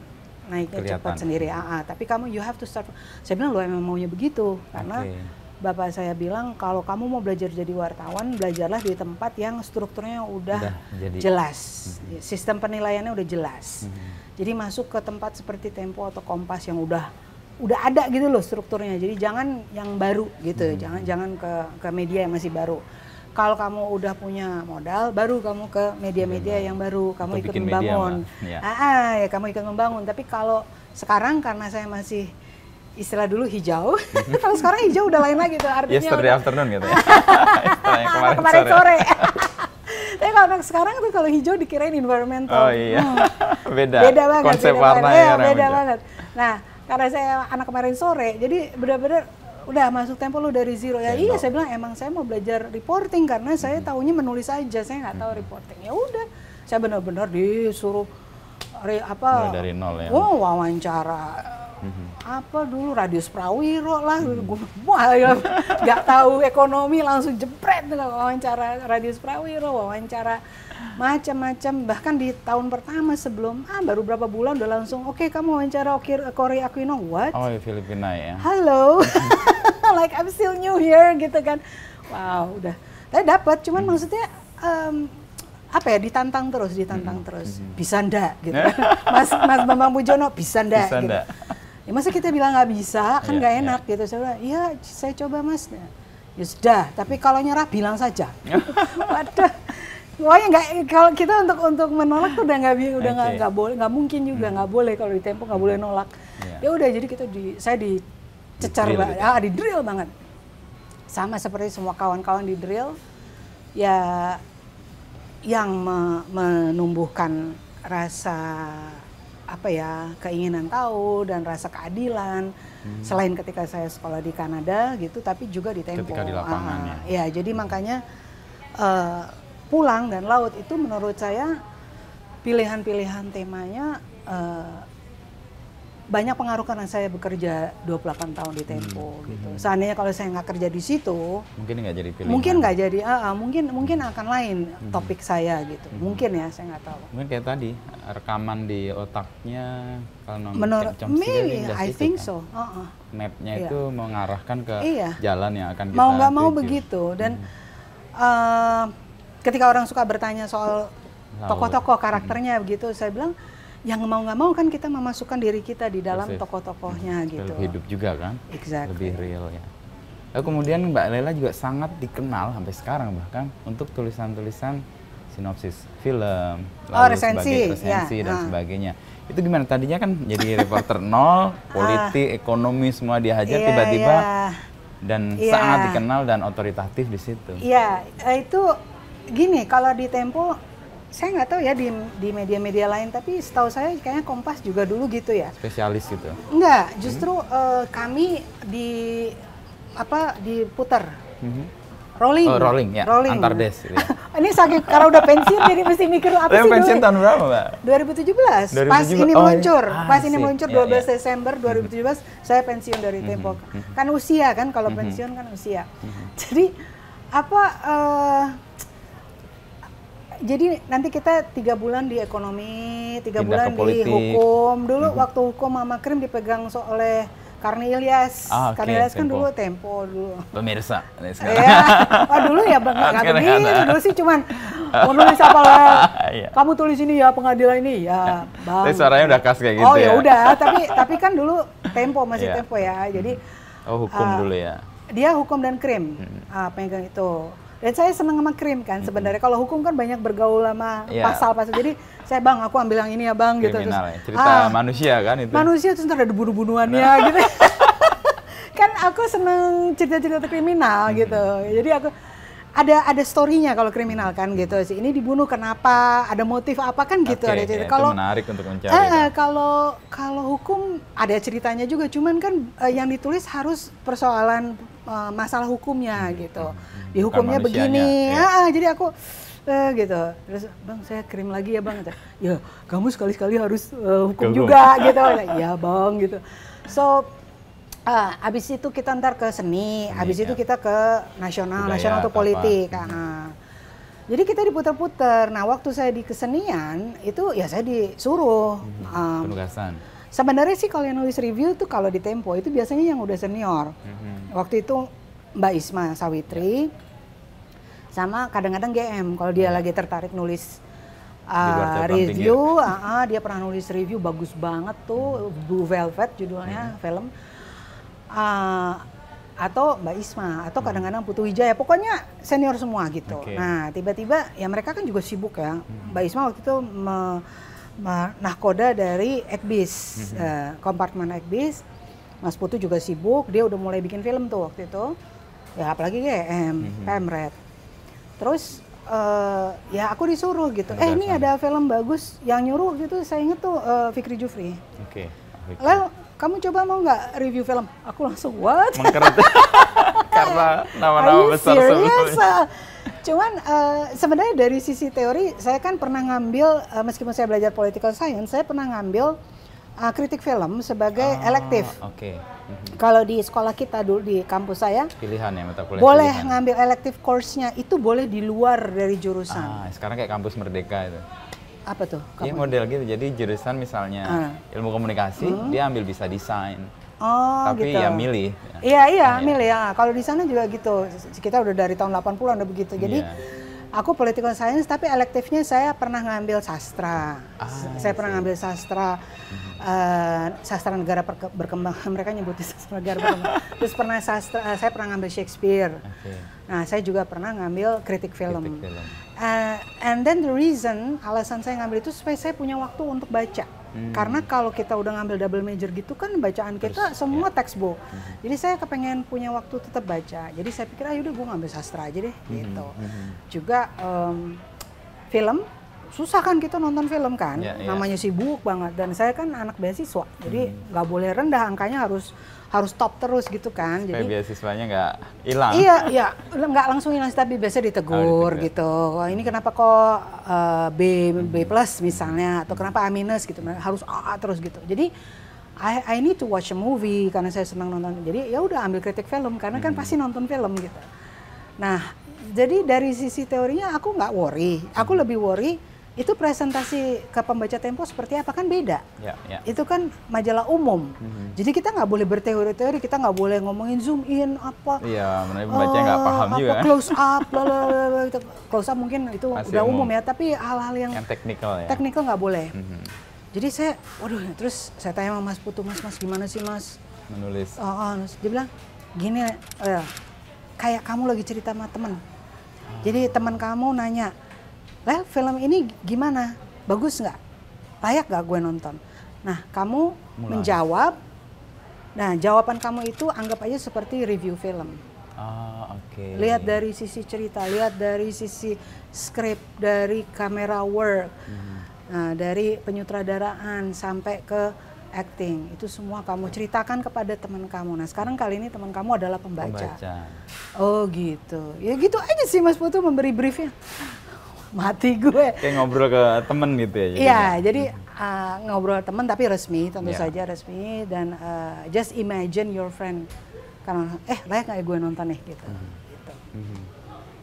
naiknya Kelihatan. cepat sendiri. Ah, ah, tapi kamu you have to start. Saya bilang lo emang maunya begitu karena okay. bapak saya bilang kalau kamu mau belajar jadi wartawan belajarlah di tempat yang strukturnya udah, udah jadi. jelas, mm -hmm. sistem penilaiannya udah jelas. Mm -hmm. Jadi masuk ke tempat seperti Tempo atau Kompas yang udah udah ada gitu loh strukturnya. Jadi jangan yang baru gitu, hmm. jangan jangan ke ke media yang masih baru. Kalau kamu udah punya modal, baru kamu ke media-media yang baru, kamu Atau ikut membangun. Ya. Ah, ah, ya kamu ikut membangun. Tapi kalau sekarang karena saya masih istilah dulu hijau. Mhm. <laughs> Kalau sekarang hijau udah lain lagi tuh artinya. Yesterday udah, afternoon gitu ya. <laughs> kemarin, kemarin sore. sore. <laughs> Tapi kalau anak sekarang tuh kalau hijau dikirain environmental. Oh iya. Hmm. beda. Beda banget. Konsep beda warna banget. ya, iya, beda banget. Nah, karena saya anak kemarin sore jadi benar-benar udah masuk tempo lu dari zero ya Okay, iya saya bilang emang saya mau belajar reporting karena saya tahunya menulis aja saya nggak tahu reporting ya udah saya benar-benar disuruh apa dari nol ya. oh, wawancara hmm. apa dulu radius Prawiro lah hmm. gue wah ya, nggak tahu ekonomi langsung jepret dengan wawancara radius Prawiro wawancara macam-macam bahkan di tahun pertama sebelum ah baru berapa bulan udah langsung oke okay, kamu wawancara Okir Corey Aquino what oh Filipina ya halo <laughs> like I'm still new here gitu kan wow udah tapi dapat cuman hmm. maksudnya um, apa ya ditantang terus ditantang hmm. terus hmm. bisa ndak gitu <laughs> mas mas Bambang Bujono bisa ndak bisa gitu ya masa kita bilang nggak bisa kan iya, nggak yeah, enak yeah. gitu saya bilang iya saya coba mas ya sudah tapi kalau nyerah bilang saja <laughs> waduh pokoknya nggak kalau kita untuk untuk menolak tuh udah nggak udah nggak okay. boleh nggak mungkin juga hmm. nggak hmm. boleh kalau di tempo nggak boleh nolak yeah. ya udah jadi kita di saya dicecar di gitu. ah di drill banget sama seperti semua kawan-kawan di drill ya yang me menumbuhkan rasa apa ya keinginan tahu dan rasa keadilan hmm. selain ketika saya sekolah di Kanada gitu tapi juga di Tempo ketika di lapangan ah, ya. ya jadi makanya uh, pulang dan laut itu menurut saya pilihan-pilihan temanya uh, banyak pengaruh karena saya bekerja 28 tahun di Tempo hmm. gitu. Hmm. Seandainya kalau saya nggak kerja di situ, mungkin nggak jadi pilihan. Mungkin nggak jadi, uh, uh, mungkin mungkin akan lain hmm. topik saya gitu. Hmm. Mungkin ya, saya nggak tahu. Mungkin kayak tadi rekaman di otaknya kalau nonton Menurut, maybe, I gitu think kan. so. Uh -uh. Mapnya yeah. itu mengarahkan ke iya. jalan yang akan kita mau nggak mau begitu dan hmm. uh, ketika orang suka bertanya soal tokoh-tokoh hmm. karakternya hmm. begitu, saya bilang yang mau nggak mau kan kita memasukkan diri kita di dalam tokoh-tokohnya hmm. gitu. Hidup juga kan. Exactly. Lebih real ya. Lalu eh, kemudian Mbak Lela juga sangat dikenal sampai sekarang bahkan untuk tulisan-tulisan sinopsis film, oh, lalu oh, resensi, ya. resensi ya. dan ha. sebagainya. Itu gimana? Tadinya kan jadi reporter nol, <laughs> ah. politik, ekonomi semua dihajar iya, tiba-tiba yeah, yeah. dan yeah. sangat dikenal dan otoritatif di situ. Iya, eh, itu gini kalau di Tempo saya nggak tahu ya di di media-media lain tapi setahu saya kayaknya Kompas juga dulu gitu ya spesialis gitu Nggak, hmm. justru hmm. uh, kami di apa diputar hmm. rolling oh, rolling ya rolling. antar des gitu. Ya. <laughs> ini sakit karena udah pensiun jadi mesti mikir apa sih pensiun tahun berapa mbak 2017, 2017. pas ini oh, iya. meluncur ah, pas ini meluncur 12 12 yeah. Desember 2017 hmm. saya pensiun dari hmm, Tempo hmm, hmm. kan usia kan kalau hmm. pensiun kan usia hmm. jadi apa uh, jadi nanti kita tiga bulan di ekonomi, tiga bulan di hukum. Dulu mm -hmm. waktu hukum Mama Krim dipegang so oleh Karni Ilyas. Ah, okay. Karni Ilyas kan dulu tempo dulu. Pemirsa. <laughs> Iya. Oh, dulu ya bang, nggak begini. Dulu sih cuman <laughs> mau nulis apa lah. Iya. Kamu tulis ini ya pengadilan ini ya bang. Tapi suaranya udah khas kayak gitu oh, ya. Oh ya udah, tapi tapi kan dulu tempo masih yeah. tempo ya. Jadi. Oh hukum uh, dulu ya. Dia hukum dan krim hmm. uh, pegang itu. Dan saya senang sama krim kan sebenarnya. Kalau hukum kan banyak bergaul sama iya. pasal-pasal. Jadi saya bang, aku ambil yang ini ya bang gitu Kriminal, gitu. Kan. Terus, ya, Cerita ah, manusia kan itu. Manusia terus ntar ada bunuh-bunuhannya nah. gitu. <laughs> kan aku seneng cerita-cerita kriminal -hmm. gitu. Jadi aku ada ada storynya kalau kriminal kan gitu sih. Ini dibunuh kenapa? Ada motif apa kan gitu okay, ada cerita. Iya, kalau menarik untuk mencari. Eh, kalau kalau hukum ada ceritanya juga, cuman kan eh, yang ditulis harus persoalan eh, masalah hukumnya hmm, gitu. Hmm, hmm. Di hukumnya begini. Ya. Ah, jadi aku eh, gitu. Terus bang saya krim lagi ya bang. Ya kamu sekali-sekali harus eh, hukum Gugum. juga gitu. Ya bang gitu. So Uh, ah, abis itu kita ntar ke seni, seni abis ya. itu kita ke nasional, Budaya, nasional atau politik. Apa. Uh, ah. jadi kita diputar-putar. Nah waktu saya di kesenian itu ya saya disuruh. Hmm. Um, Penugasan. Sebenarnya sih kalau yang nulis review tuh kalau di Tempo itu biasanya yang udah senior. Hmm. Waktu itu Mbak Isma Sawitri ya. sama kadang-kadang GM kalau dia hmm. lagi tertarik nulis uh, review, uh, uh, dia pernah nulis review bagus banget tuh Blue Velvet judulnya hmm. film uh, atau Mbak Isma atau hmm. kadang-kadang Putu Wijaya pokoknya senior semua gitu. Okay. Nah tiba-tiba ya mereka kan juga sibuk ya. Hmm. Mbak Isma waktu itu me, me, nahkoda dari Ekbis hmm. uh, kompartemen Ekbis. Mas Putu juga sibuk, dia udah mulai bikin film tuh waktu itu. Ya apalagi GM, hmm. Pemret. Terus uh, ya aku disuruh gitu. eh ini ada film bagus yang nyuruh gitu. Saya inget tuh uh, Fikri Jufri. Oke. Okay. Lalu kamu coba mau nggak review film? Aku langsung, what? Mengkerut. <laughs> Karena nama-nama besar semua. Ah. Cuman uh, sebenarnya dari sisi teori, saya kan pernah ngambil, uh, meskipun saya belajar political science, saya pernah ngambil uh, kritik film sebagai ah, elektif. Oke. Okay. Mhm. Kalau di sekolah kita dulu di kampus saya, pilihan ya mata kuliah. Boleh pilihan. ngambil elektif course-nya itu boleh di luar dari jurusan. Ah, sekarang kayak kampus merdeka itu. Apa tuh? Iya model gitu. Jadi jurusan misalnya uh. ilmu komunikasi, hmm. dia ambil bisa desain. Oh, Tapi gitu. ya milih. Iya, iya, nah, milih ya. Kalau di sana juga gitu. Kita udah dari tahun 80-an udah begitu. Jadi yeah aku political science tapi elektifnya saya pernah ngambil sastra. Ah, saya pernah ngambil sastra uh, <laughs> sastra negara berkembang. Mereka nyebutnya sastra negara berkembang. Terus pernah sastra uh, saya pernah ngambil Shakespeare. Okay. Nah, saya juga pernah ngambil kritik film. Kritik film. Uh, and then the reason alasan saya ngambil itu supaya saya punya waktu untuk baca. Hmm. Karena kalau kita udah ngambil double major gitu kan bacaan kita ya. semua yeah. textbook. Hmm. Jadi saya kepengen punya waktu tetap baca. Jadi saya pikir ayo ah, udah gue ngambil sastra aja deh hmm. gitu. Hmm. hmm. Juga um, film susah kan kita nonton film kan, yeah, yeah. namanya sibuk banget. Dan saya kan anak beasiswa, jadi hmm. nggak boleh rendah angkanya harus harus top terus gitu kan. Supaya jadi beasiswanya nggak hilang. Iya, iya, nggak langsung hilang tapi biasa ditegur, oh, gitu. Wah, oh, ini kenapa kok uh, B B hmm. plus misalnya atau kenapa A minus gitu, nah, harus A terus gitu. Jadi I, I need to watch a movie karena saya senang nonton. Jadi ya udah ambil kritik film karena kan hmm. pasti nonton film gitu. Nah, jadi dari sisi teorinya aku nggak worry. Aku lebih worry itu presentasi ke pembaca Tempo seperti apa kan beda. Ya, ya. Itu kan majalah umum. Mm-hmm. Jadi kita nggak boleh berteori-teori, kita nggak boleh ngomongin zoom in apa. Iya, pembaca nggak uh, paham apa, juga. Close up, <laughs> gitu. close up mungkin itu Masih udah umum. umum ya, tapi hal-hal yang, yang teknikal ya. Teknikal nggak boleh. Mm-hmm. Jadi saya, waduh, terus saya tanya sama Mas Putu, Mas, Mas gimana sih Mas? Menulis. Oh, oh dia bilang gini, uh, kayak kamu lagi cerita sama temen. Hmm. Ah. Jadi teman kamu nanya, Lel film ini gimana? Bagus nggak? Layak nggak gue nonton? Nah kamu Mulai. menjawab. Nah jawaban kamu itu anggap aja seperti review film. Ah, oke. Okay. Lihat dari sisi cerita, lihat dari sisi script, dari kamera work, hmm. nah, dari penyutradaraan sampai ke acting itu semua kamu ceritakan kepada teman kamu. Nah sekarang kali ini teman kamu adalah pembaca. pembaca. Oh gitu, ya gitu aja sih Mas Putu memberi briefnya mati gue. Kayak ngobrol ke temen gitu ya? Iya, ya. jadi uh, ngobrol temen tapi resmi, tentu yeah. saja resmi. Dan uh, just imagine your friend. Karena, eh layak gak ya gue nonton nih? Gitu. Hmm. gitu. Hmm.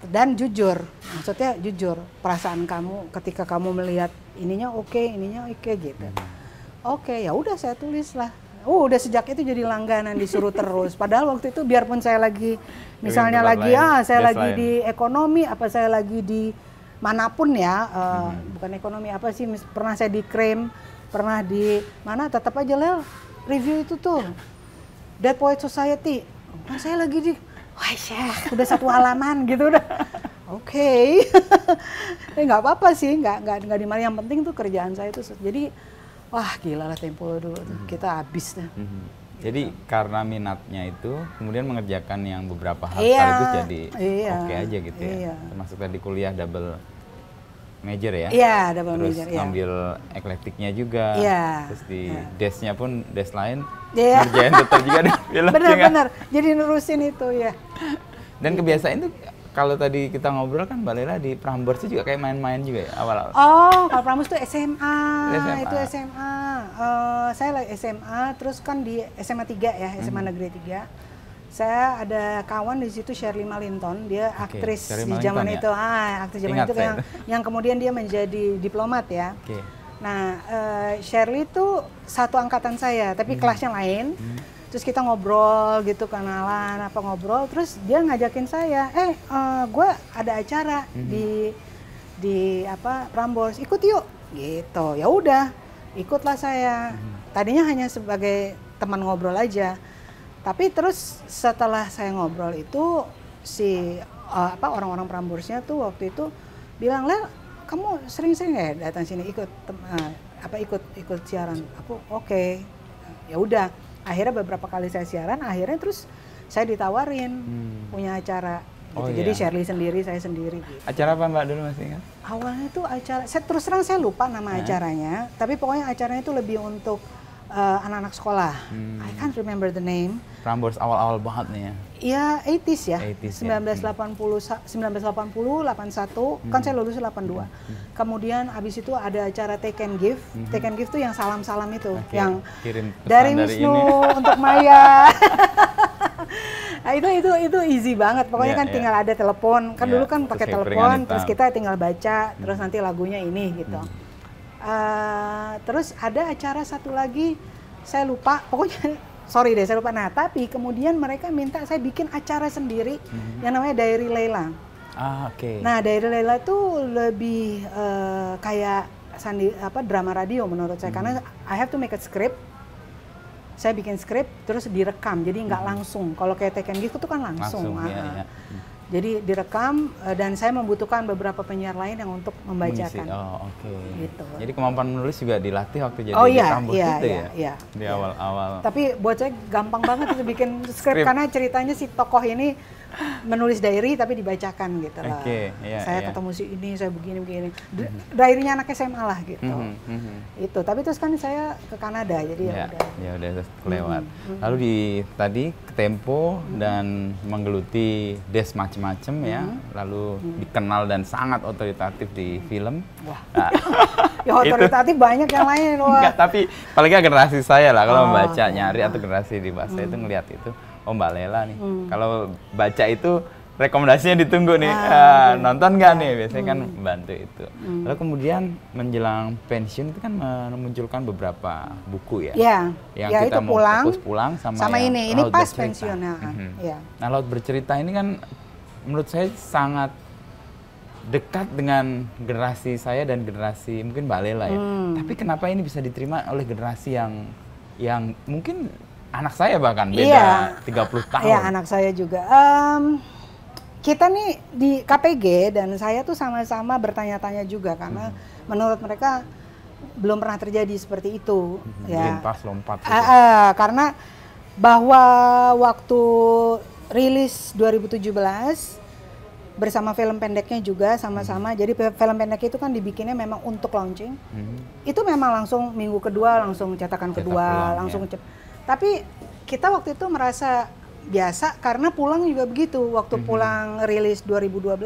Dan jujur, maksudnya jujur. Perasaan kamu ketika kamu melihat ininya oke, okay, ininya oke okay, gitu. Hmm. Oke, okay, ya udah saya tulis lah oh udah sejak itu jadi langganan disuruh terus. Padahal waktu itu biarpun saya lagi misalnya lagi ya. ah saya lagi ya. di ekonomi apa saya lagi di manapun ya uh, hmm. bukan ekonomi apa sih pernah saya di pernah di mana tetap aja Lel review itu tuh Dead Poet Society nah, saya lagi di wah syah udah satu halaman gitu udah oke okay. <laughs> Eh, nggak apa-apa sih nggak nggak nggak di mana yang penting tuh kerjaan saya itu jadi wah gila lah tempo dulu hmm. kita habis deh hmm. Gitu. Jadi gitu. karena minatnya itu kemudian mengerjakan yang beberapa hal iya, itu jadi iya, oke okay aja gitu ya. Iya. Termasuk tadi kuliah double major ya. Iya, double terus major. Terus iya. ngambil ya. eklektiknya juga. Iya. Terus di ya. pun desk lain. Iya. Kerjaan tetap juga di <laughs> film. Benar, iya kan? benar. Jadi nerusin itu ya. Dan kebiasaan itu kalau tadi kita ngobrol kan Mbak Lela di Prambors itu juga kayak main-main juga ya awal-awal. Oh, kalau Prambors itu SMA, SMA. itu SMA. Uh, eh, saya lagi SMA, terus kan di SMA 3 ya, SMA hmm. Negeri 3 saya ada kawan di situ Shirley Malinton, dia okay. aktris Shirley di zaman ya? itu, ya? ah aktris zaman itu yang yang kemudian dia menjadi diplomat ya. Okay. Nah, uh, Shirley itu satu angkatan saya, tapi hmm. kelasnya lain. Hmm. Terus kita ngobrol gitu kenalan apa ngobrol, terus dia ngajakin saya, eh uh, eh, gue ada acara hmm. di di apa Prambors, ikut yuk gitu. Ya udah, ikutlah saya. Hmm. Tadinya hanya sebagai teman ngobrol aja tapi terus setelah saya ngobrol itu si uh, apa orang-orang prambursnya tuh waktu itu bilang, lah kamu sering-sering ya datang sini ikut uh, apa ikut ikut siaran?" Aku, "Oke." Okay. Ya udah, akhirnya beberapa kali saya siaran, akhirnya terus saya ditawarin hmm. punya acara gitu. Oh, Jadi iya. Shirley sendiri, saya sendiri. Gitu. Acara apa Mbak dulu masih ingat? Awalnya itu acara, saya terus terang saya lupa nama eh. acaranya, tapi pokoknya acaranya itu lebih untuk Eh, anak-anak uh, sekolah. Hmm. I can't remember the name. Prambors awal-awal banget nih ya. Iya, 80s ya. 80s, 1980 hmm. 1980 81, hmm. kan saya lulus 82. Hmm. hmm. Kemudian abis itu ada acara Take and Give. Hmm. Take and Give tuh yang salam-salam itu, okay. yang kirim dari Wisnu <laughs> untuk Maya. nah, itu itu itu easy banget. Pokoknya yeah, kan yeah. tinggal ada telepon. Kan yeah. dulu kan pakai telepon, terus kita tinggal baca, hmm. terus nanti lagunya ini gitu. Hmm. Uh, terus ada acara satu lagi saya lupa pokoknya <laughs> sorry deh saya lupa nah tapi kemudian mereka minta saya bikin acara sendiri mm-hmm. yang namanya Diary Leila ah oke okay. nah Diary Leila itu lebih uh, kayak sandi apa drama radio menurut saya mm-hmm. karena I have to make a script saya bikin script terus direkam jadi nggak mhm. langsung kalau kayak Take and Give itu kan langsung, langsung ah. ya, ya. Jadi direkam eh, dan saya membutuhkan beberapa penyiar lain yang untuk membacakan. Oh oke. Okay. Gitu. Jadi kemampuan menulis juga dilatih waktu jadi oh, iya, rekam iya, itu iya, ya. Iya, Di awal-awal. Iya. Tapi buat saya gampang banget itu bikin skrip karena ceritanya si tokoh ini menulis diary tapi dibacakan gitu lah. yeah, saya yeah. ketemu si ini, saya begini begini. Mhm. Diary-nya Diarynya anaknya saya malah gitu. Mm-hmm, mm-hmm. Itu. Tapi terus kan saya ke Kanada jadi ya iya, udah. Ya udah lewat. Mm-hmm. Lalu di tadi ke Tempo mm-hmm. dan menggeluti des macem-macem mm-hmm. ya. Mhm. Lalu mm-hmm. dikenal dan sangat otoritatif di mm-hmm. film. Wah. Nah, <laughs> ya otoritatif banyak yang lain. Wah. Enggak, tapi apalagi generasi saya lah kalau oh, membaca iya. nyari atau generasi di bahasa mm-hmm. itu ngelihat itu oh Mbak Lela nih. Hmm. Kalau baca itu rekomendasinya ditunggu nih. Ah, ah, nonton nggak nih? Ya. Biasanya kan hmm. kan bantu itu. Hmm. Lalu kemudian menjelang pensiun itu kan memunculkan beberapa buku ya. Iya. Yang ya, kita itu mau pulang, fokus pulang sama, sama ini. Ini Laut pas pensiun hmm. ya. -hmm. Nah, Laut bercerita ini kan menurut saya sangat dekat dengan generasi saya dan generasi mungkin Mbak Lela ya. Hmm. Tapi kenapa ini bisa diterima oleh generasi yang yang mungkin anak saya bahkan beda iya, 30 iya, tahun. Iya, anak saya juga. Um, kita nih di KPG dan saya tuh sama-sama bertanya-tanya juga karena hmm. menurut mereka belum pernah terjadi seperti itu hmm. ya. Lintas lompat. Gitu. Uh, uh, karena bahwa waktu rilis 2017 bersama film pendeknya juga sama-sama. Hmm. Jadi film pendek itu kan dibikinnya memang untuk launching. Hmm. Itu memang langsung minggu kedua langsung cetakan Cetak kedua, pulang, langsung ya. Tapi kita waktu itu merasa biasa karena pulang juga begitu. Waktu mm-hmm. pulang rilis 2012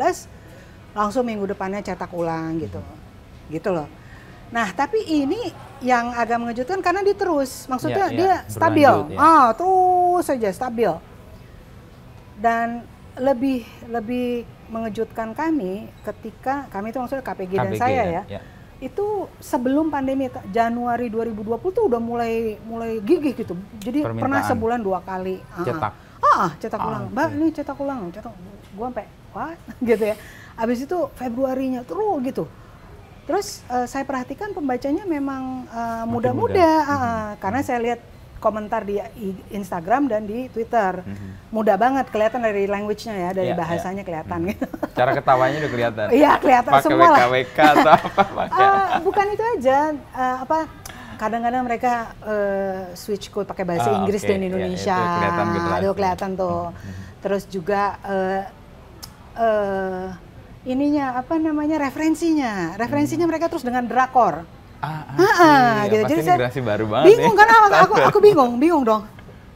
langsung minggu depannya cetak ulang gitu. Mhm. Gitu loh. Nah, tapi ini yang agak mengejutkan karena dia terus, maksudnya yeah, ya, dia stabil. Ya. Oh, terus saja stabil. Dan lebih lebih mengejutkan kami ketika kami itu maksudnya KPG, KPG dan saya ya. ya itu sebelum pandemi Januari 2020 tuh udah mulai mulai gigih gitu. Jadi pernah sebulan dua kali. Cetak. Ah, ah, cetak ulang. Mbak, ini cetak ulang, cetak. Gua sampai wah <laughs> gitu ya. Habis itu Februarinya terus oh, gitu. Terus uh, saya perhatikan pembacanya memang eh, muda-muda uh, hmm. karena saya lihat komentar di Instagram dan di Twitter. Mm-hmm. Mudah banget kelihatan dari language-nya ya, dari yeah, iya. bahasanya yeah. kelihatan mm-hmm. gitu. <laughs> Cara ketawanya udah kelihatan. Iya, kelihatan Pake semua lah. WKWK atau <laughs> apa uh, bukan itu aja uh, apa kadang-kadang mereka uh, switch code pakai bahasa ah, Inggris okay. dan iya, Indonesia. Yeah, kelihatan gitu Aduh, kelihatan tuh. Mm-hmm. Terus juga uh, uh, ininya apa namanya referensinya. Referensinya mm-hmm. mereka terus dengan drakor. Ah, ah, ah, ah iya, iya, gitu. Iya. Jadi saya baru banget. Bingung kan karena aku, aku bingung, bingung dong.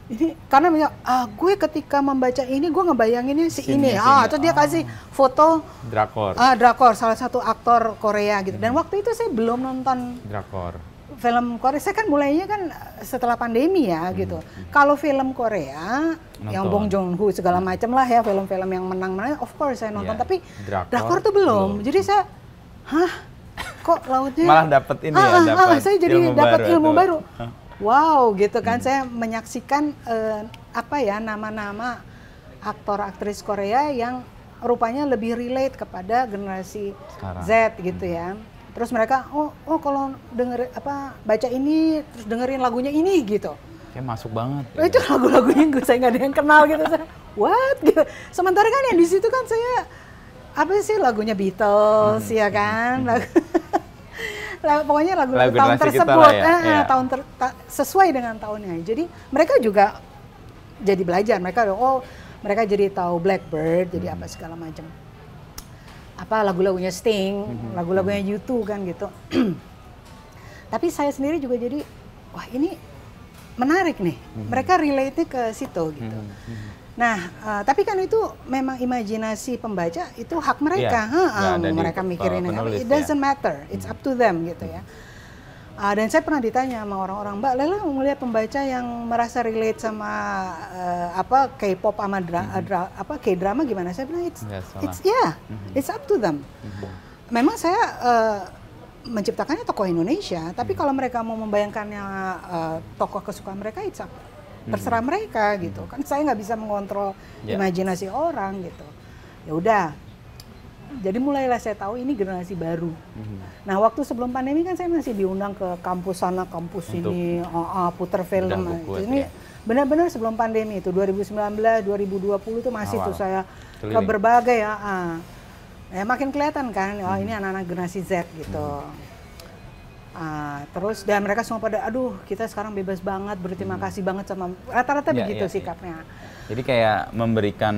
Ini karena misal ah gue ketika membaca ini gue ngebayanginnya si sini, ini. Ah, terus dia ah. kasih foto drakor. Ah, drakor salah satu aktor Korea gitu. Dan hmm. waktu itu saya belum nonton drakor. Film Korea saya kan mulainya kan setelah pandemi ya hmm. gitu. Hmm. Kalau film Korea nonton. yang Bong Joon-ho segala macam lah ya film-film yang menang-menang of course saya nonton yeah. tapi drakor, drakor tuh belum. belum. Jadi saya hah kok lautnya malah dapat ini ya, ah, ya dapat ah, ah saya jadi dapat ilmu baru, wow gitu kan hmm. saya menyaksikan eh, apa ya nama-nama aktor aktris Korea yang rupanya lebih relate kepada generasi Sekarang. Z gitu ya. hmm. ya terus mereka oh oh kalau denger apa baca ini terus dengerin lagunya ini gitu kayak masuk banget ya. oh, itu lagu-lagunya gue saya nggak ada yang kenal gitu saya what gitu sementara kan yang di situ kan saya apa sih lagunya Beatles hmm. ya kan hmm pokoknya lagu, lagu tahun tersebut ya. eh, yeah. Iya. tahun ter, ta, sesuai dengan tahunnya jadi mereka juga jadi belajar mereka oh mereka jadi tahu Blackbird hmm. jadi apa segala macam apa lagu-lagunya Sting hmm. hmm lagu-lagunya YouTube hmm. kan gitu <clears throat> tapi saya sendiri juga jadi wah ini menarik nih hmm. mereka relate ke situ gitu hmm. Hmm, hmm. Nah, uh, tapi kan itu memang imajinasi pembaca itu hak iya, mereka, yeah. ha, um, mereka di, mikirin uh, it ya. doesn't yeah. matter, it's up to hmm. them gitu ya. Uh, dan saya pernah ditanya sama orang-orang, Mbak Lela melihat pembaca yang merasa relate sama uh, apa K-pop sama dra hmm. dra apa K-drama gimana? Saya bilang it's yeah, it's yeah, hmm. it's up to them. Hmm. Memang saya uh, menciptakannya tokoh Indonesia, tapi hmm. kalau mereka mau membayangkannya uh, tokoh kesukaan mereka, it's up Hmm. terserah mereka gitu hmm. kan saya nggak bisa mengontrol yeah. imajinasi orang gitu ya udah jadi mulailah saya tahu ini generasi baru. hmm Nah waktu sebelum pandemi kan saya masih diundang ke kampus sana, kampus Untuk ini, uh, uh, puter film. Buku, ini ya. benar-benar sebelum pandemi itu 2019, 2020 itu masih Awal. Ah, tuh saya ke berbagai ya. Uh, ya makin kelihatan kan, oh hmm ini anak-anak generasi Z gitu. hmm Uh, terus dan mereka semua pada aduh kita sekarang bebas banget berterima hmm. kasih hmm. banget sama rata-rata ya, begitu ya, ya. sikapnya. Ya. Jadi kayak memberikan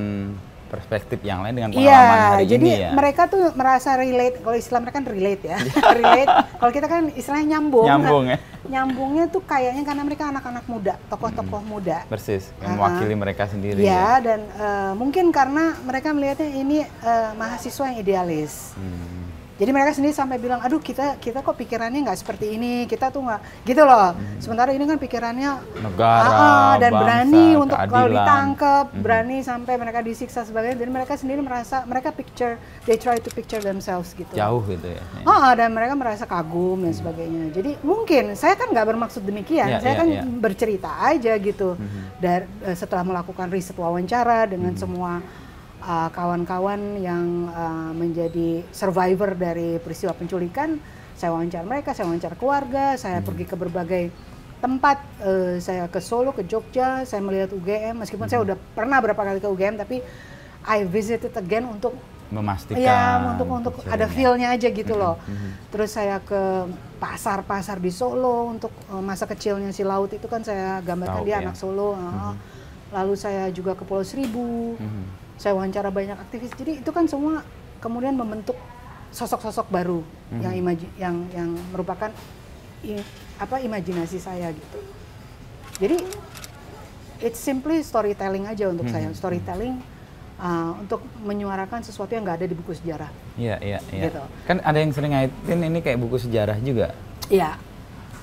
perspektif yang lain dengan iya, pengalaman ya, hari jadi ini ya. mereka tuh merasa relate kalau Islam mereka kan relate ya. Iya. <laughs> relate. Kalau kita kan istilahnya nyambung. Nyambung ya. Nyambungnya tuh kayaknya karena mereka anak-anak muda, tokoh-tokoh hmm. muda. Persis, yang mewakili mereka sendiri. Ya, ya. dan uh, mungkin karena mereka melihatnya ini uh, mahasiswa yang idealis. Hmm jadi mereka sendiri sampai bilang, aduh kita kita kok pikirannya nggak seperti ini, kita tuh nggak gitu loh. Hmm. Sementara ini kan pikirannya negara ah, ah dan bangsa, berani untuk keadilan. kalau ditangkap, hmm. berani sampai mereka disiksa sebagainya. Jadi mereka sendiri merasa mereka picture, they try to picture themselves gitu. Jauh gitu ya. Ah, ah dan mereka merasa kagum dan mhm. sebagainya. Jadi mungkin saya kan nggak bermaksud demikian, yeah, saya yeah, kan yeah. bercerita aja gitu. Hmm. Dari, eh, setelah melakukan riset wawancara dengan hmm. semua Uh, kawan-kawan uh, yang uh, menjadi survivor dari peristiwa penculikan, saya wawancara mereka, saya wawancara keluarga, saya hmm. pergi ke berbagai tempat, uh, saya ke Solo, ke Jogja, saya melihat UGM, meskipun hmm. saya udah pernah berapa kali ke UGM, tapi I visited again untuk memastikan ya untuk untuk ada feelnya aja gitu hmm, loh hmm, -hmm. terus saya ke pasar pasar di Solo untuk uh, masa kecilnya si laut itu kan saya gambarkan Tau, dia ya? anak Solo mm -hmm. lalu saya juga ke Pulau Seribu -hmm saya wawancara banyak aktivis jadi itu kan semua kemudian membentuk sosok-sosok baru hmm. yang imaji yang yang merupakan i, apa imajinasi saya gitu jadi it's simply storytelling aja untuk hmm. saya hmm. storytelling uh, untuk menyuarakan sesuatu yang nggak ada di buku sejarah. Iya, iya, iya. Gitu. Kan ada yang sering ngaitin ini kayak buku sejarah juga. Iya.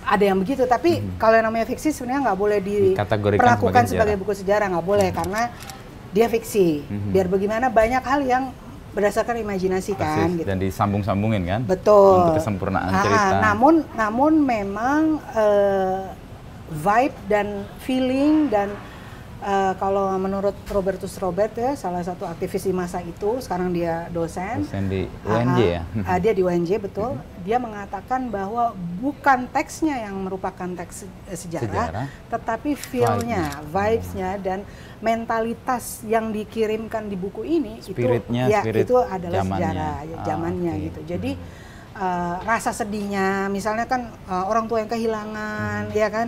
Ada yang begitu, tapi hmm. kalau yang namanya fiksi sebenarnya nggak boleh diperlakukan sebagai, sebagai buku sejarah, nggak boleh hmm. karena dia fiksi. Mm-hmm. Biar bagaimana banyak hal yang berdasarkan imajinasi Persis. kan gitu. dan disambung-sambungin kan betul untuk kesempurnaan nah, cerita namun namun memang uh, vibe dan feeling dan uh, kalau menurut Robertus Robert ya salah satu aktivis di masa itu sekarang dia dosen dosen di ah, UNJ uh, ah, ya uh, dia di UNJ betul mm-hmm. dia mengatakan bahwa bukan teksnya yang merupakan teks eh, sejarah, sejarah tetapi feelnya vibesnya dan mentalitas yang dikirimkan di buku ini Spiritnya, itu ya spirit itu adalah zamannya. sejarah ya, zamannya ah, okay. gitu jadi uh, rasa sedihnya misalnya kan uh, orang tua yang kehilangan mm-hmm. ya kan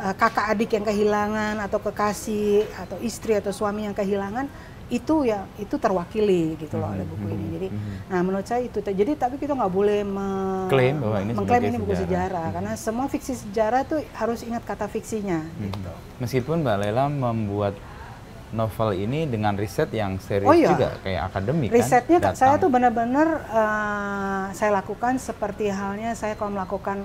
Eh, kakak adik yang kehilangan atau kekasih atau istri atau suami yang kehilangan itu ya itu terwakili gitu loh oleh mm-hmm. buku ini jadi mm-hmm. nah menurut saya itu jadi tapi kita nggak boleh mengklaim bahwa ini mengklaim ini buku sejarah, sejarah mm-hmm. karena semua fiksi sejarah tuh harus ingat kata fiksinya gitu meskipun mbak Lela membuat novel ini dengan riset yang serius oh, iya. juga kayak akademik kan, risetnya kan? saya tuh benar-benar uh, saya lakukan seperti halnya saya kalau melakukan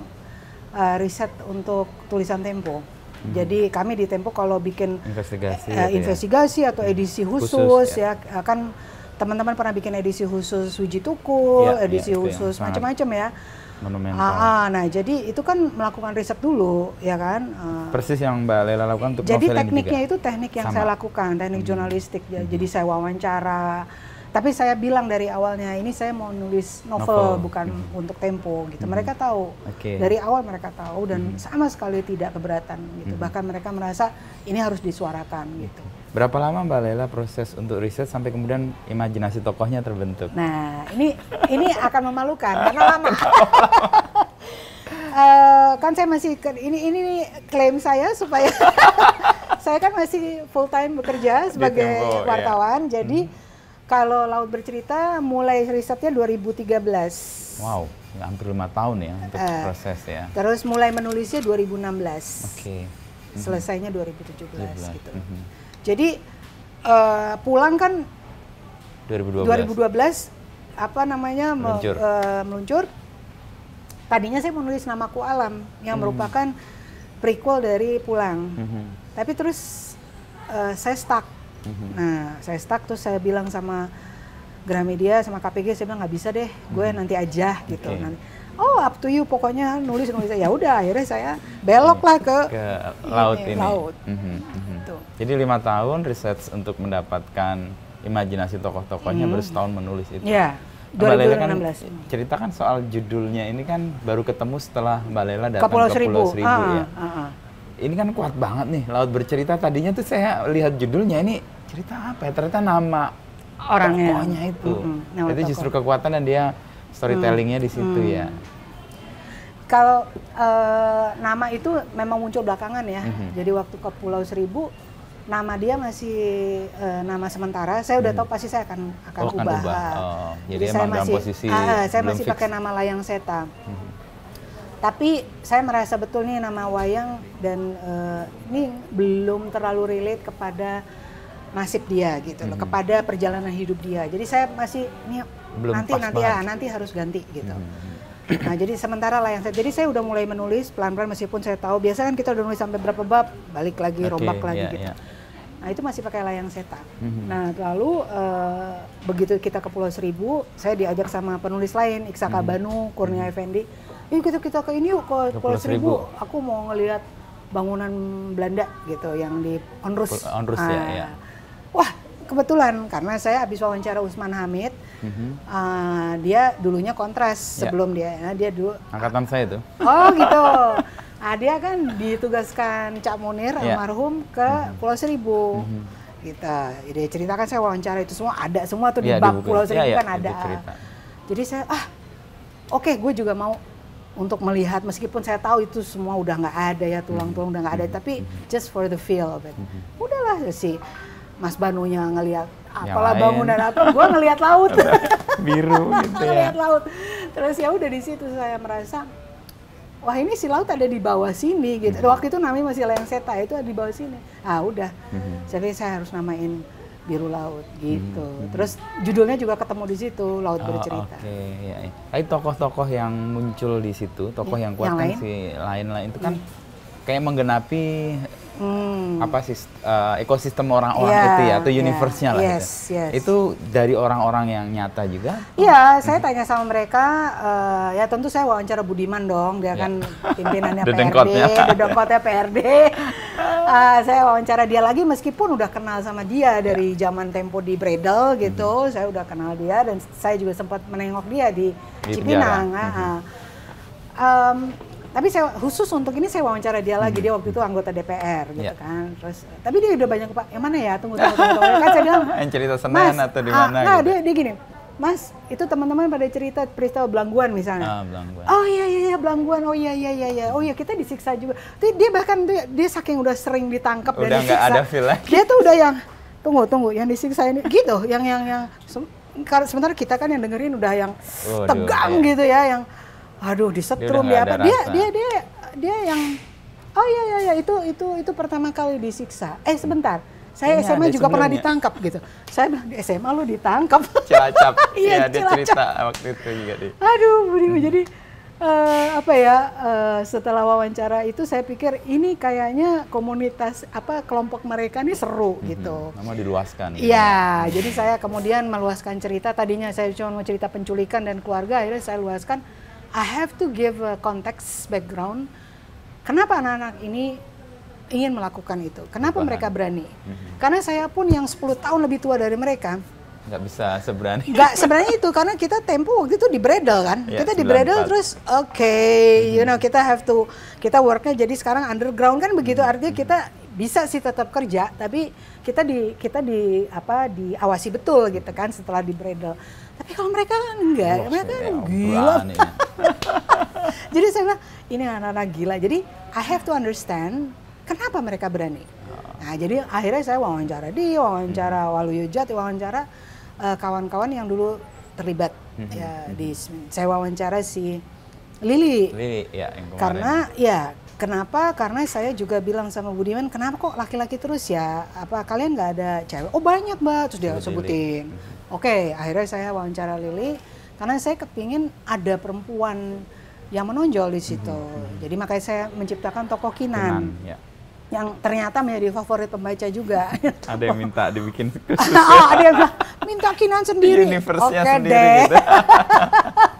uh, riset untuk tulisan Tempo. Hmm. Jadi kami di Tempo kalau bikin investigasi, uh, investigasi ya. atau hmm. edisi khusus, khusus ya, ya eh, kan teman-teman pernah bikin edisi khusus Wiji Tuku, ya, ya edisi ya, khusus macam-macam ya. Ah, ah, nah jadi itu kan melakukan riset dulu ya kan. Uh, Persis yang Mbak Lela lakukan untuk Jadi tekniknya itu teknik yang Sama. saya lakukan, teknik hmm. jurnalistik. Hmm. Jadi saya wawancara, tapi saya bilang dari awalnya ini saya mau nulis novel, novel. bukan hmm. untuk Tempo gitu. Hmm. Mereka tahu. Okay. Dari awal mereka tahu dan hmm. sama sekali tidak keberatan gitu. Hmm. Bahkan mereka merasa ini harus disuarakan gitu. gitu. Berapa lama Mbak Lela proses untuk riset sampai kemudian imajinasi tokohnya terbentuk? Nah, ini ini akan memalukan karena lama. uh, <laughs> kan saya masih ini ini klaim saya supaya <laughs> <laughs> saya kan masih full time bekerja sebagai tempo, iya. wartawan, yeah. jadi hmm kalau Laut Bercerita mulai risetnya 2013. Wow, hampir lima tahun ya untuk uh, proses ya. Terus mulai menulisnya 2016. Oke. Okay. mm Selesainya 2017 17. gitu. Mm-hmm. Jadi uh, pulang kan 2012. 2012 apa namanya meluncur. Me, uh, meluncur. Tadinya saya menulis namaku Alam yang mm merupakan prequel dari Pulang. Mm-hmm. Tapi terus uh, saya stuck -hmm. Nah, saya stuck terus saya bilang sama Gramedia sama KPG saya bilang nggak bisa deh, gue hmm. nanti aja gitu. Okay. Nanti oh up to you pokoknya nulis nulis ya udah akhirnya saya belok lah ke, ke laut ini, iya, ini. laut mm -hmm. gitu. jadi lima tahun riset untuk mendapatkan imajinasi tokoh-tokohnya mm. baru setahun menulis itu ya Mbak Lela kan ceritakan soal judulnya ini kan baru ketemu setelah Mbak Lela datang ke Pulau Seribu, Seribu, ah, ya. ah, ah ini kan kuat banget nih laut bercerita tadinya tuh saya lihat judulnya ini cerita apa ya ternyata nama orangnya tokohnya itu mm -hmm. itu tokoh. justru kekuatan dan dia storytellingnya di situ mm. ya kalau uh, nama itu memang muncul belakangan ya mm -hmm. jadi waktu ke Pulau Seribu nama dia masih uh, nama sementara saya udah hmm. tahu pasti saya akan akan oh, ubah, akan Oh, jadi, jadi saya masih posisi uh, saya masih pakai nama layang seta mm -hmm tapi saya merasa betul nih nama wayang dan uh, ini belum terlalu relate kepada nasib dia gitu loh, hmm. kepada perjalanan hidup dia. Jadi saya masih nih belum nanti nanti ya, banget. ya nanti harus ganti gitu. Hmm. Nah, jadi sementara lah yang saya jadi saya udah mulai menulis pelan-pelan meskipun saya tahu biasa kan kita udah nulis sampai berapa bab, balik lagi, okay, rombak lagi yeah, gitu. Yeah. Nah, itu masih pakai layang setan. Mm-hmm. Nah, lalu uh, begitu kita ke Pulau Seribu, saya diajak sama penulis lain, Iksaka mm-hmm. Kurnia hmm. Effendi yuk kita kita ke ini yuk ke Pulau Seribu. Aku mau ngelihat bangunan Belanda gitu yang di Onrus. Onrus uh, ya, ah. ya. Wah kebetulan karena saya habis wawancara Usman Hamid, mm -hmm. uh, dia dulunya kontras yeah. sebelum dia, nah, dia dulu angkatan saya itu. Oh gitu. nah, <laughs> dia kan ditugaskan Cak Munir yeah. almarhum ke mm -hmm. Pulau Seribu. Mm -hmm. Gitu. ceritakan saya wawancara itu semua ada semua tuh yeah, di ya, Pulau ya, Seribu yeah, kan yeah, ada. Jadi saya ah oke okay, gue juga mau untuk melihat meskipun saya tahu itu semua udah nggak ada ya tulang-tulang udah nggak ada tapi just for the feel of it. Udahlah si Mas Banu Banunya ngelihat apalah Nyalain. bangunan apa gue ngelihat laut <laughs> biru gitu ya. ngelihat laut terus ya udah di situ saya merasa wah ini si laut ada di bawah sini gitu. Hmm. Waktu itu Nami masih seta itu ada di bawah sini. Ah udah. Hmm. Jadi saya harus namain biru laut hmm, gitu. Hmm, hmm. Terus judulnya juga ketemu di situ laut oh, bercerita. Oke, okay. Ya, ya. Tapi tokoh-tokoh yang muncul di situ, tokoh ya, yang kuat yang kan lain? si lain-lain itu kan hmm. kayak menggenapi hmm. apa sih uh, ekosistem orang-orang yeah, itu ya atau ya. universe-nya yeah. lah yes, gitu. Yes. Itu dari orang-orang yang nyata juga? Iya, yeah, hmm. saya tanya sama mereka uh, ya tentu saya wawancara Budiman dong, dia yeah. kan pimpinannya PRD, dedengkotnya PRD. Uh, saya wawancara dia lagi meskipun udah kenal sama dia ya. dari yeah. zaman Tempo di Bredel hmm. gitu, -hmm. saya udah kenal dia dan saya juga sempat menengok dia di, di Cipinang. Uh -huh. um, tapi saya khusus untuk ini saya wawancara dia lagi hmm. dia mhm. waktu itu anggota DPR gitu yeah. kan terus tapi dia udah banyak pak yang mana ya tunggu tunggu, tunggu, tunggu. kan saya bilang yang cerita senen atau di ah, mana ah, gitu. dia, dia gini Mas, itu teman-teman pada cerita peristiwa belangguan misalnya. Ah, belangguan. Oh iya iya iya belangguan. Oh iya iya iya iya. Oh iya kita disiksa juga. Tapi dia bahkan dia, dia saking udah sering ditangkap dan disiksa. Udah ada feel lagi. Dia tuh udah yang tunggu tunggu yang disiksa ini gitu, yang yang yang sementara kita kan yang dengerin udah yang oh, tegang iya. gitu ya, yang aduh disetrum dia, ya apa rasa. dia dia dia dia yang oh iya iya ya, itu itu itu pertama kali disiksa eh sebentar saya Ini iya, SMA juga pernah ditangkap gitu. Saya bilang di SMA lu ditangkap. Cilacap. <laughs> Iya, ya, dia cerita waktu itu juga deh. Aduh, Budi. Hmm. Jadi uh, apa ya uh, setelah wawancara itu saya pikir ini kayaknya komunitas apa kelompok mereka ini seru -hmm. gitu. Nama diluaskan. Ya. Iya, ya. jadi saya kemudian meluaskan cerita. Tadinya saya cuma mau cerita penculikan dan keluarga, akhirnya saya luaskan I have to give a context background kenapa anak-anak ini ingin melakukan itu. Kenapa Bahan. mereka berani? Mm-hmm. Karena saya pun yang 10 tahun lebih tua dari mereka Gak bisa seberani Gak seberani itu karena kita tempo waktu itu di bridal kan yeah, kita di bridal terus oke okay, mm-hmm. you know kita have to kita worknya jadi sekarang underground kan begitu mm-hmm. artinya kita bisa sih tetap kerja tapi kita di kita di apa diawasi betul gitu kan setelah di bridal tapi kalau mereka kan enggak Loh, mereka kan gila <laughs> jadi saya bilang ini anak-anak gila jadi I have to understand kenapa mereka berani nah jadi akhirnya saya wawancara di wawancara hmm. Waluyo Jati wawancara eh, kawan-kawan uh, yang dulu terlibat hmm. ya hmm, di hmm. saya wawancara si Lili, Lili ya, yang karena ya Kenapa? Karena saya juga bilang sama Budiman, kenapa kok laki-laki terus ya? Apa kalian nggak ada cewek? Oh banyak mbak, terus dia sebutin. Mhm. Oke, okay, akhirnya saya wawancara Lili karena saya kepingin ada perempuan yang menonjol di situ. Mm-hmm. Jadi makanya saya menciptakan tokoh Kinan. Kinan ya. Yang ternyata menjadi favorit pembaca juga. <laughs> ada yang minta dibikin <laughs> khusus. Ya? oh, ada yang minta Kinan sendiri. Oke okay, sendiri deh. Gitu. <laughs>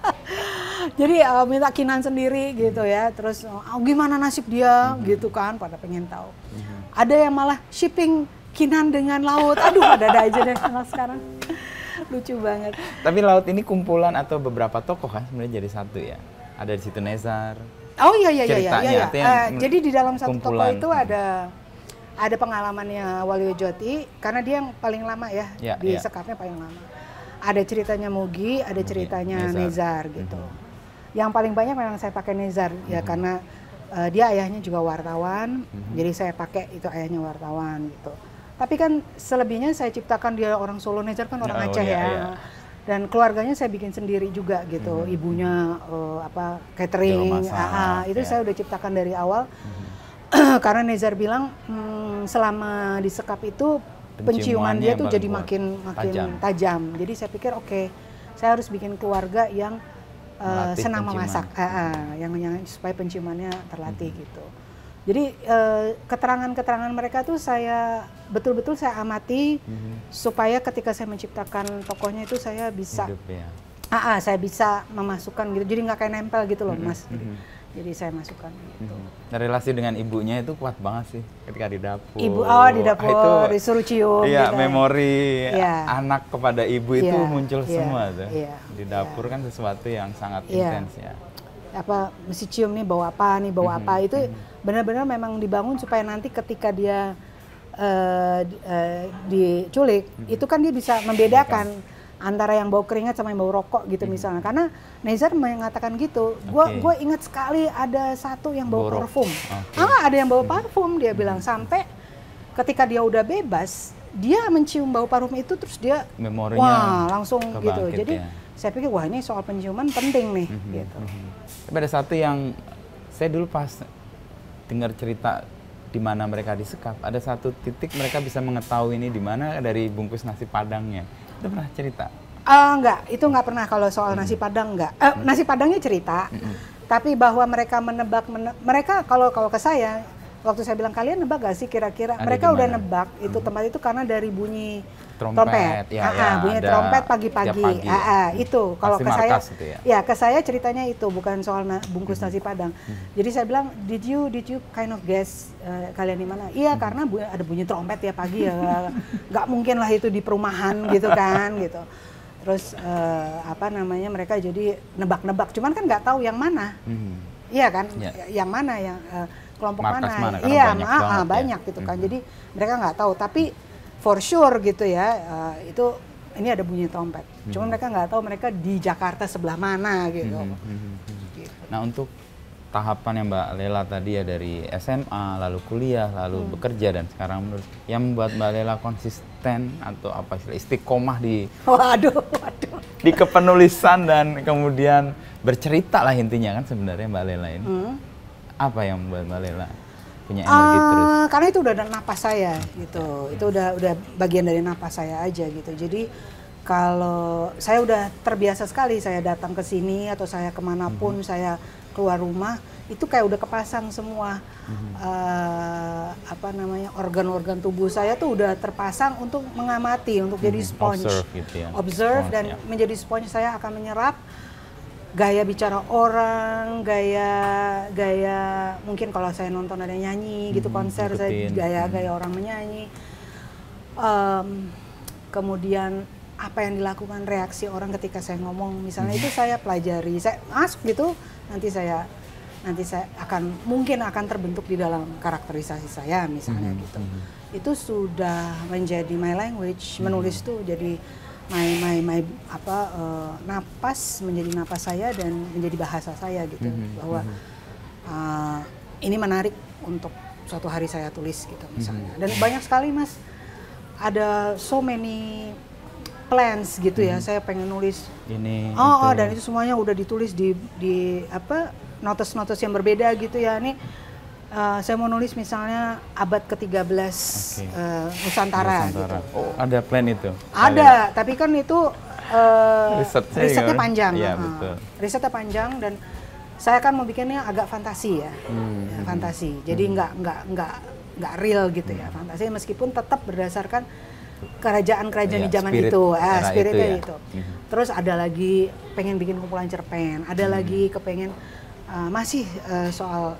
Jadi uh, minta kinan sendiri gitu ya. Terus eh, oh, gimana nasib dia hmm. gitu kan pada pengen tahu. Hmm. Ada yang malah shipping kinan dengan laut. Aduh ada-ada aja deh sekarang. Lucu banget. Tapi laut ini kumpulan atau beberapa tokoh kan sebenarnya jadi satu ya. Ada di situ Nezar. Oh iya iya iya iya. iya. Uh, jadi di dalam satu kumpulan. toko itu ada ada pengalamannya Waluyo Joti karena dia yang paling lama ya, ya di ya. sekapnya paling lama ada ceritanya Mugi, ada ceritanya Nezar, Nezar mhm. gitu. Mm -hmm. Yang paling banyak memang saya pakai Nezar mm -hmm. ya mhm. karena uh, dia ayahnya juga wartawan, mm -hmm. jadi saya pakai itu ayahnya wartawan gitu. Tapi kan selebihnya saya ciptakan dia orang Solo Nezar kan orang oh, Aceh iya, ya. Iya. Dan keluarganya saya bikin sendiri juga gitu, mm -hmm. ibunya uh, apa catering, masak, AA, ah, ah, itu iya. saya udah ciptakan dari awal. Mm -hmm. <clears throat> karena Nezar bilang hmm, selama disekap itu penciuman dia tuh jadi makin makin tajam. tajam. Jadi saya pikir oke, okay, saya harus bikin keluarga yang uh, senang penciuman. memasak, uh, uh, yang, yang supaya penciumannya terlatih hmm. gitu. Jadi keterangan eh, keterangan-keterangan mereka tuh saya betul-betul saya amati hmm. supaya ketika saya menciptakan tokohnya itu saya bisa, Hidup, ya. uh, uh, saya bisa memasukkan gitu. Jadi nggak kayak nempel gitu loh, hmm. mas. Hmm jadi saya masukkan gitu. Hmm. Nah, relasi dengan ibunya itu kuat banget sih ketika di dapur. Ibu oh di dapur ah, itu, disuruh cium. Iya, gitu. Ya. memori ya. anak kepada ibu itu iya, muncul ya, semua tuh. Ya, di dapur ya. kan sesuatu yang sangat ya. intens ya. Apa mesti cium nih bawa apa nih bawa hmm. apa hmm, itu hmm. benar-benar memang dibangun supaya nanti ketika dia uh, uh, diculik hmm. itu kan dia bisa membedakan antara yang bau keringat sama yang bau rokok gitu hmm. misalnya karena Nezar mengatakan gitu gue okay. gue ingat sekali ada satu yang bau, bau parfum okay. ah ada yang bau hmm. parfum dia hmm. bilang sampai ketika dia udah bebas dia mencium bau parfum itu terus dia Memorinya wah langsung gitu jadi ya. saya pikir wah ini soal penciuman penting nih -hmm. hmm gitu -hmm. tapi ada satu yang saya dulu pas dengar cerita di mana mereka disekap ada satu titik mereka bisa mengetahui ini di mana dari bungkus nasi padangnya Udah pernah cerita? Uh, enggak, itu enggak pernah kalau soal hmm. nasi padang enggak. Uh, nasi padangnya cerita, hmm. tapi bahwa mereka menebak, mene mereka kalau kalau ke saya waktu saya bilang kalian nebak gak sih kira-kira mereka dimana? udah nebak itu tempat itu karena dari bunyi trompet, trompet. Ya, ah, ah, ya, bunyi trompet pagi-pagi. Ah, itu kalau ke saya, ya. ya ke saya ceritanya itu bukan soal na bungkus nasi mhm. padang. Hmm. Jadi saya bilang, did you did you kind of guess uh, kalian di mana? Iya hmm. karena bu ada bunyi trompet ya pagi ya, <laughs> nggak mungkin lah itu di perumahan gitu kan gitu. Terus uh, apa namanya mereka jadi nebak-nebak, cuman kan nggak tahu yang mana. Hmm. Iya kan, yeah. yang mana yang uh, kelompok Markas mana? mana iya, banyak, ah, ya. banyak ya. gitu kan. Hmm. Jadi mereka nggak tahu, tapi for sure gitu ya uh, itu ini ada bunyi trompet. Hmm. cuma mereka nggak tahu mereka di Jakarta sebelah mana gitu. Hmm, hmm, hmm, hmm, gitu. Nah untuk tahapan yang Mbak Lela tadi ya dari SMA lalu kuliah lalu hmm. bekerja dan sekarang menurut yang membuat Mbak Lela konsisten atau apa istiqomah di waduh waduh di kepenulisan dan kemudian bercerita lah intinya kan sebenarnya Mbak Lela ini hmm. apa yang membuat Mbak Lela punya energi uh, terus? Karena itu udah napas saya gitu. Itu udah udah bagian dari napas saya aja gitu. Jadi kalau saya udah terbiasa sekali saya datang ke sini atau saya kemanapun mm -hmm. saya keluar rumah itu kayak udah kepasang semua mm -hmm. uh, apa namanya organ-organ tubuh saya tuh udah terpasang untuk mengamati untuk mm -hmm. jadi mhm, sponge observe, gitu ya. observe sponge, dan ya. menjadi sponge saya akan menyerap gaya bicara orang, gaya gaya mungkin kalau saya nonton ada nyanyi gitu, hmm, gitu konser ikutin. saya gaya hmm. gaya orang menyanyi. Um, kemudian apa yang dilakukan reaksi orang ketika saya ngomong misalnya itu saya pelajari saya masuk gitu nanti saya nanti saya akan mungkin akan terbentuk di dalam karakterisasi saya misalnya hmm. gitu hmm. itu sudah menjadi my language hmm. menulis tuh jadi my my my apa uh, napas menjadi napas saya dan menjadi bahasa saya gitu mm-hmm. bahwa uh, ini menarik untuk suatu hari saya tulis gitu mhm. misalnya mm-hmm. dan banyak sekali mas ada so many plans gitu mm-hmm. ya mhm. saya pengen nulis ini oh, itu. oh gitu. dan itu semuanya udah ditulis di di apa notes notes yang berbeda gitu ya ini Uh, saya mau nulis misalnya abad ke-13 okay. uh, Nusantara, Nusantara. Gitu. Oh, ada plan itu? Ada, Ayo. tapi kan itu uh, risetnya, risetnya panjang. Ya, uh, Risetnya panjang dan saya kan mau bikinnya agak fantasi ya, hmm. Ya, hmm. fantasi. Hmm. Jadi hmm. nggak nggak nggak nggak real gitu ya. hmm. ya fantasi, meskipun tetap berdasarkan kerajaan-kerajaan ya, di zaman spirit itu, eh, ah, spiritnya itu. Ya. itu. Hmm. Terus ada lagi pengen bikin kumpulan cerpen, ada hmm. lagi kepengen uh, masih uh, soal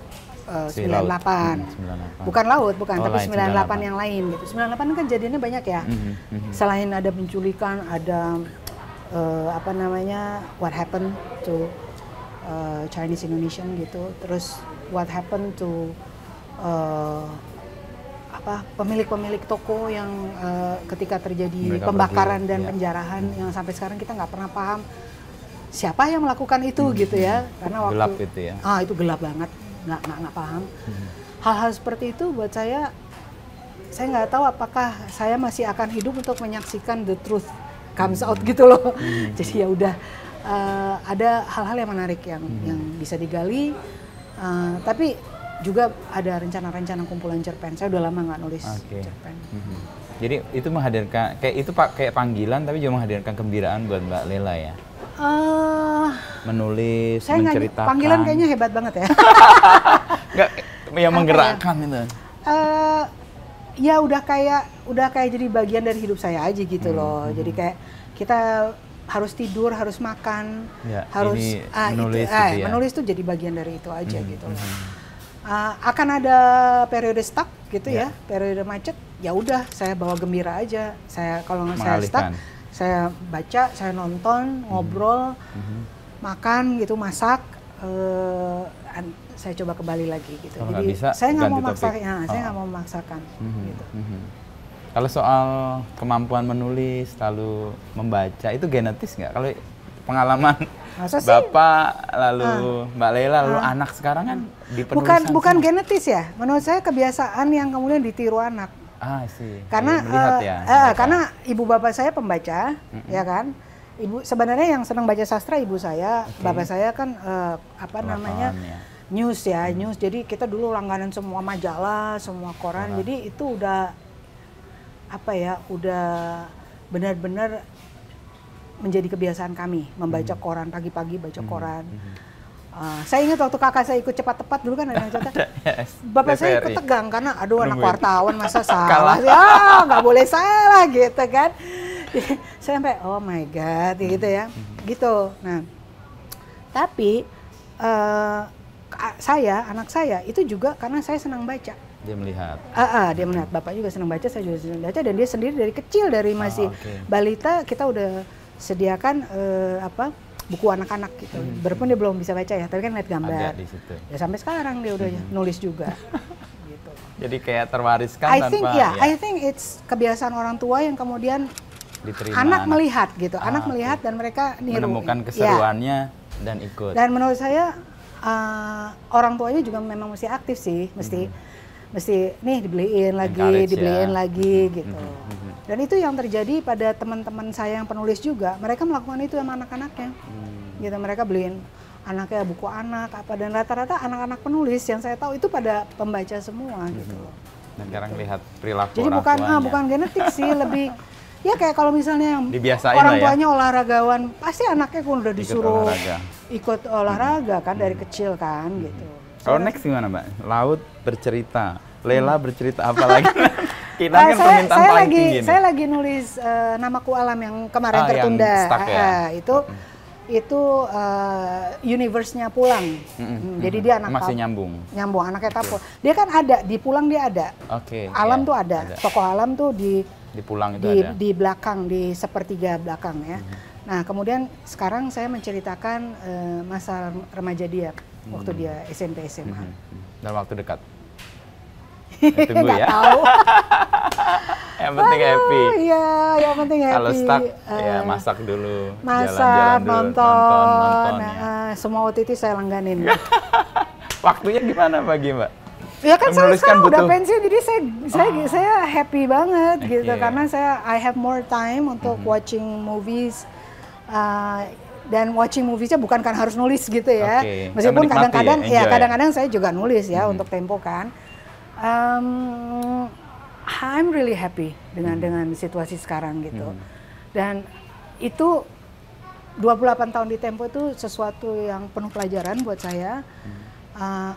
98. Eh, hmm, bukan laut, bukan, oh, tapi 98, 98 yang lain gitu. 98 kan jadinya banyak ya. Mm -hmm, Selain ada penculikan, ada uh, apa namanya what happened to uh, Chinese Indonesian gitu. Terus what happened to uh, apa pemilik-pemilik toko yang uh, ketika terjadi Mereka pembakaran dan iya. penjarahan hmm. yang sampai sekarang kita nggak pernah paham siapa yang melakukan itu hmm. gitu ya mhm. karena waktu gelap itu ya ah itu gelap banget nggak nggak nggak paham hmm. hal-hal seperti itu buat saya saya nggak tahu apakah saya masih akan hidup untuk menyaksikan the truth comes out gitu loh hmm. jadi ya udah uh, ada hal-hal yang menarik yang hmm. yang bisa digali uh, tapi juga ada rencana-rencana kumpulan cerpen saya udah lama nggak nulis okay. cerpen jadi itu menghadirkan kayak itu pak kayak panggilan tapi juga menghadirkan kegembiraan buat mbak Lela ya Uh, menulis, saya menceritakan. Panggilan kayaknya hebat banget ya. Enggak, <laughs> yang menggerakkan ya? itu. Uh, ya udah kayak udah kayak jadi bagian dari hidup saya aja gitu hmm. loh. Hmm, jadi hmm. kayak kita harus tidur, harus makan, ya, harus ini ah, menulis, itu, ah, gitu ya. menulis tuh jadi bagian dari itu aja hmm. gitu hmm, loh. Hmm. Uh, akan ada periode stuck gitu yeah. ya, periode macet. Ya udah, saya bawa gembira aja. Saya kalau saya stuck, saya baca saya nonton hmm. ngobrol hmm makan gitu masak uh, saya coba ke Bali lagi gitu Oh, jadi bisa, saya nggak mau maksa ya, oh. saya nggak oh. mau memaksakan hmm, hmm gitu hmm, hmm Kalau soal kemampuan menulis, lalu membaca, itu genetis nggak? Kalau pengalaman Masa sih? Bapak lalu ah. Mbak Leila, lalu ah. anak sekarang kan di Bukan bukan genetis ya. Menurut saya kebiasaan yang kemudian ditiru anak. Ah, sih. Karena melihat eh, ya. Uh, karena ibu bapak saya pembaca, mm -hmm. ya kan? Ibu sebenarnya yang senang baca sastra ibu saya, okay. bapak saya kan uh, apa Lapan, namanya? Ya. News ya, hmm. news. Jadi kita dulu langganan semua majalah, semua koran. Orang. Jadi itu udah apa ya? Udah benar-benar menjadi kebiasaan kami membaca hmm. koran pagi-pagi baca hmm. koran. Hmm Uh, saya ingat waktu kakak saya ikut cepat tepat dulu kan ada yang cerita. <laughs> Bapak saya ikut tegang karena aduh anak wartawan masa <laughs> salah sih. oh, nggak boleh salah gitu kan. <laughs> saya sampai oh my god gitu ya. Hmm. Hmm. Gitu. Nah, tapi uh, saya anak saya itu juga karena saya senang baca. Dia melihat. Uh, uh, dia melihat bapak juga senang baca, saya juga senang baca dan dia sendiri dari kecil dari masih oh, ah, okay. balita kita udah sediakan uh, apa? buku anak-anak gitu. Hmm. Berpun dia belum bisa baca ya, tapi kan lihat gambar. Ada di situ. Ya sampai sekarang dia udah hmm. nulis juga. <laughs> gitu. Jadi kayak terwariskan I think ya, yeah, I think it's kebiasaan orang tua yang kemudian Diterima anak, anak melihat gitu, ah, anak okay. melihat dan mereka niru. menemukan ya. keseruannya yeah. dan ikut. Dan menurut saya uh, orang tuanya juga memang mesti aktif sih, mesti hmm mesti nih dibeliin lagi, Encourage, ya. dibeliin ya. lagi hmm. gitu. Hmm. Dan itu yang terjadi pada teman-teman saya yang penulis juga. Mereka melakukan itu sama anak-anaknya. Hmm. Gitu mereka beliin anaknya buku anak apa dan rata-rata anak-anak penulis yang saya tahu itu pada pembaca semua mm-hmm. gitu. Hmm. Dan gitu. lihat perilaku Jadi bukan ah, bukan genetik sih, lebih <laughs> ya kayak kalau misalnya Dibiasain orang ya. tuanya ya. olahragawan, pasti anaknya kan udah disuruh ikut olahraga, ikut olahraga hmm. kan mm-hmm. dari hmm. kecil kan gitu. Kalau next gimana Mbak? Laut bercerita Lela hmm. bercerita apa lagi? <laughs> Kita nah, kan saya, permintaan saya paling lagi, tinggi. Nih. Saya lagi nulis uh, namaku alam yang kemarin ah, tertunda. Yang stuck, ya? Ah, ah, itu hmm itu uh, universe-nya pulang. Mm -hmm. Jadi hmm, dia anak masih nyambung. Nyambung anaknya tapul. Dia kan ada di pulang dia ada. Oke. Okay, alam yeah, tuh ada. ada. Tokoh alam tuh di di pulang itu di, ada. Di belakang di sepertiga belakang ya. Mm -hmm. Nah, kemudian sekarang saya menceritakan uh, masa remaja dia waktu mm -hmm. dia SMP SMA. Mm -hmm. Dan waktu dekat. Tunggu ya. tahu. <laughs> yang penting Aduh, happy. Iya, yang penting happy. Kalau stuck, uh, ya eh, masak dulu. Masak, jalan -jalan dulu, nonton, nonton, nonton uh, Semua OTT saya langganin. <laughs> Waktunya gimana bagi mbak? Ya kan saya sekarang butuh. udah pensiun, jadi saya saya oh. saya happy banget okay. gitu karena saya I have more time untuk mm-hmm. watching movies. Uh, dan watching moviesnya bukan kan harus nulis gitu ya. Okay. Meskipun kadang-kadang ya kadang-kadang ya, saya juga nulis ya hmm. untuk Tempo kan um, I'm really happy dengan hmm. dengan situasi sekarang gitu. Hmm. Dan itu 28 tahun di Tempo itu sesuatu yang penuh pelajaran buat saya. Hmm. Uh,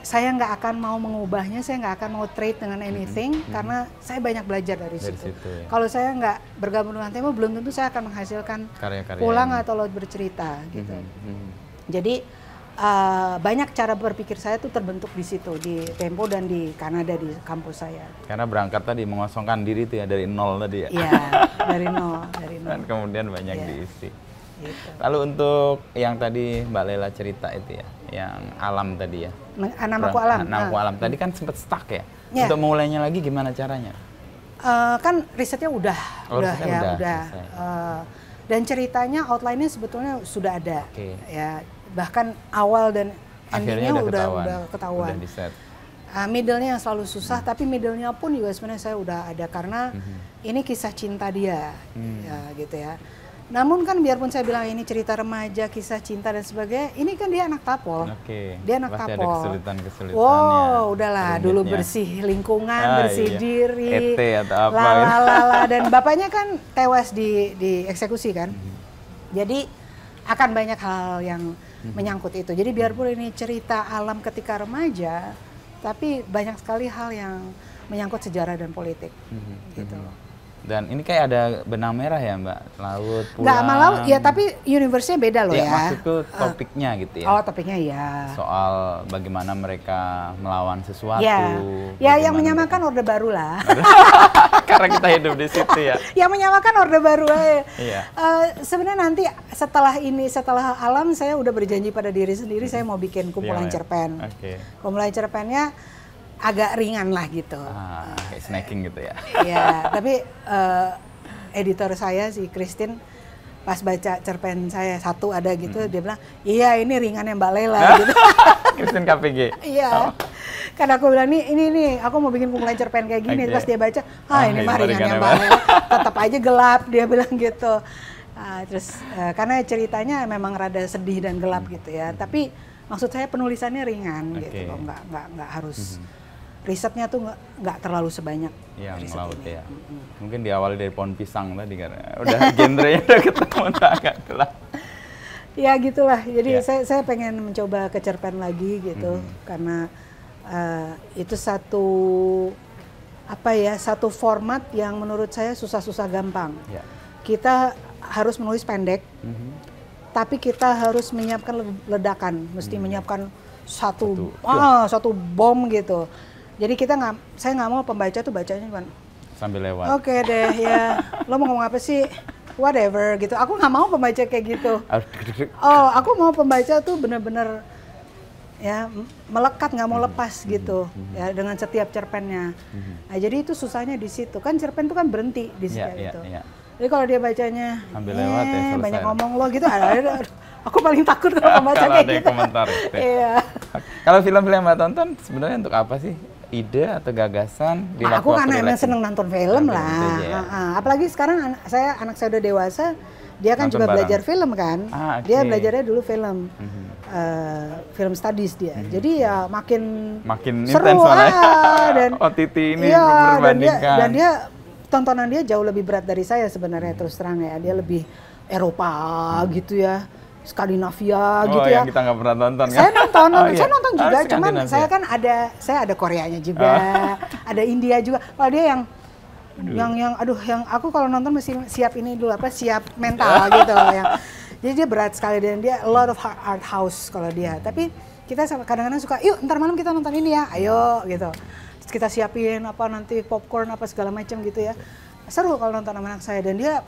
saya nggak akan mau mengubahnya, saya nggak akan mau trade dengan hmm. anything hmm. karena saya banyak belajar dari, dari situ. situ ya. Kalau saya nggak bergabung dengan Tempo, belum tentu saya akan menghasilkan Karya -karya pulang atau laut bercerita gitu. Mm Hmm. Jadi uh, banyak cara berpikir saya tuh terbentuk di situ di Tempo dan di Kanada di kampus saya. Karena berangkat tadi mengosongkan diri itu ya dari nol tadi ya. Iya, <laughs> dari nol, dari nol. Dan kemudian banyak ya. diisi. Gitu. Lalu untuk yang tadi Mbak Lela cerita itu ya, yang alam tadi ya. Namaku alam. Namaku ah. alam. Tadi kan sempat stuck ya. ya. Untuk mulainya lagi gimana caranya? Uh, kan risetnya udah, oh, udah risetnya ya, udah. Eh, dan ceritanya outline-nya sebetulnya sudah ada. Okay. Ya, bahkan awal dan endingnya udah ketahuan. udah ketahuan. Udah di set. Uh, middlenya yang selalu susah, hmm. tapi middlenya pun juga sebenarnya saya udah ada karena hmm. ini kisah cinta dia, hmm. ya, gitu ya. Namun kan biarpun saya bilang ini cerita remaja, kisah cinta dan sebagainya, ini kan dia anak tapol. Oke. Dia anak Pasti tapol. Ada kesulitan kesulitan. Wow, udahlah dulu bersih lingkungan, ah, bersih iya. diri. ET atau dan bapaknya kan tewas di di eksekusi kan. Hmm. Jadi akan banyak hal yang Mhm. menyangkut itu. Jadi biarpun ini cerita alam ketika remaja, tapi banyak sekali hal yang menyangkut sejarah dan politik. Hmm. Gitu. Hmm. Dan ini kayak ada benang merah ya Mbak, laut, pulang. Gak sama laut, ya tapi universe-nya beda loh ya. ya. Maksudku eh. topiknya uh. gitu ya. Oh topiknya ya. Soal bagaimana mereka melawan sesuatu. Ya, ya yang menyamakan Orde Baru lah. <laughs> Karena kita hidup di situ ya. <laughs> yang menyamakan Orde Baru aja. Iya. Uh, Sebenarnya nanti setelah ini, setelah alam saya udah berjanji pada diri sendiri saya mau bikin kumpulan ya, cerpen. Oke. Okay. Kumpulan cerpennya agak ringan lah gitu. Ah, kayak snacking gitu ya. <laughs> Iya, tapi uh, editor saya si Christine pas baca cerpen saya satu ada gitu hmm. dia bilang iya ini ringannya Mbak Lela <laughs> gitu. Christine KPG. Iya. Oh. Karena aku bilang nih ini nih aku mau bikin kumpulan cerpen kayak gini okay. terus dia baca ah, ah ini mah ringannya Mbak Lela tetap aja gelap dia bilang gitu. Uh, terus uh, karena ceritanya memang rada sedih dan gelap hmm. gitu ya tapi maksud saya penulisannya ringan okay. gitu loh nggak nggak nggak harus hmm risetnya tuh nggak terlalu sebanyak yang riset laut ini. ya. Mm-hmm. Mungkin diawali dari pohon pisang tadi karena udah <laughs> genre udah ketemu <laughs> agak telah. Ya gitulah. Jadi yeah. saya saya pengen mencoba kecerpen lagi gitu mm-hmm. karena uh, itu satu apa ya satu format yang menurut saya susah-susah gampang. Yeah. Kita harus menulis pendek, mm-hmm. tapi kita harus menyiapkan ledakan, mesti mm-hmm. menyiapkan satu, satu ah, satu bom gitu jadi kita nggak, saya nggak mau pembaca tuh bacanya cuma sambil lewat. Oke okay deh ya, lo mau ngomong apa sih? Whatever gitu. Aku nggak mau pembaca kayak gitu. Oh, aku mau pembaca tuh bener-bener ya melekat nggak mau mm-hmm. lepas mm-hmm. gitu mm-hmm. ya dengan setiap cerpennya. mm Nah, jadi itu susahnya di situ kan cerpen itu kan berhenti di iya, situ. Yeah, yeah. Jadi kalau dia bacanya Ambil eh, lewat ya, eh, banyak ngomong lo gitu, aku paling takut kalau <laughs> pembaca kayak gitu. <laughs> Iya. Kalau film-film yang mbak tonton sebenarnya untuk apa sih? ide atau gagasan di nah, aku karena emang seneng nonton film nonton lah ya. uh, apalagi sekarang an saya anak saya udah dewasa dia kan nonton juga bareng. belajar film kan ah, okay. dia belajarnya dulu film mm -hmm. uh, film studies dia mm -hmm. jadi ya makin makin seru ya. ah, dan <laughs> OTT ini ya, dan dia, dan dia tontonan dia jauh lebih berat dari saya sebenarnya terus terang ya dia lebih Eropa hmm. gitu ya Skandinavia oh, gitu ya. kita nggak pernah nonton kan? Saya nonton, nonton. Oh, saya iya. nonton ah, juga, oh, cuman saya kan ada saya ada Koreanya juga, ah. <laughs> ada India juga. Kalau dia yang aduh. yang yang aduh yang aku kalau nonton mesti siap ini dulu apa siap mental <laughs> gitu yang jadi dia berat sekali dan dia a lot of art house kalau dia tapi kita kadang-kadang suka yuk ntar malam kita nonton ini ya ayo gitu Terus kita siapin apa nanti popcorn apa segala macam gitu ya seru kalau nonton sama anak saya dan dia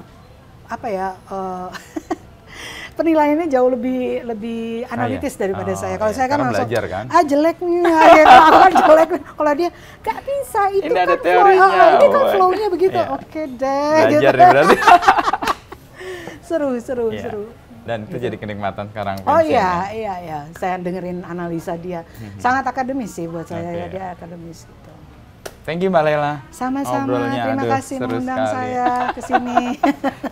apa ya uh, <laughs> penilaiannya jauh lebih lebih analitis ah, iya. daripada oh, saya. Kalau iya. saya kan Karena langsung belajar, kan? ah jeleknya, ya, kan <laughs> jelek. Kalau dia gak bisa itu ini kan ada flow, oh, ini kan oh, eh. flow-nya begitu. Iya. Oke deh. Belajar gitu. Ya berarti. <laughs> seru, seru, yeah. seru dan itu gitu. jadi kenikmatan sekarang pensiun, oh iya ya. iya iya saya dengerin analisa dia mhm. sangat akademis sih buat saya okay. ya dia akademis gitu. thank you mbak Lela sama-sama terima aduh, kasih mengundang saya ke sini <laughs>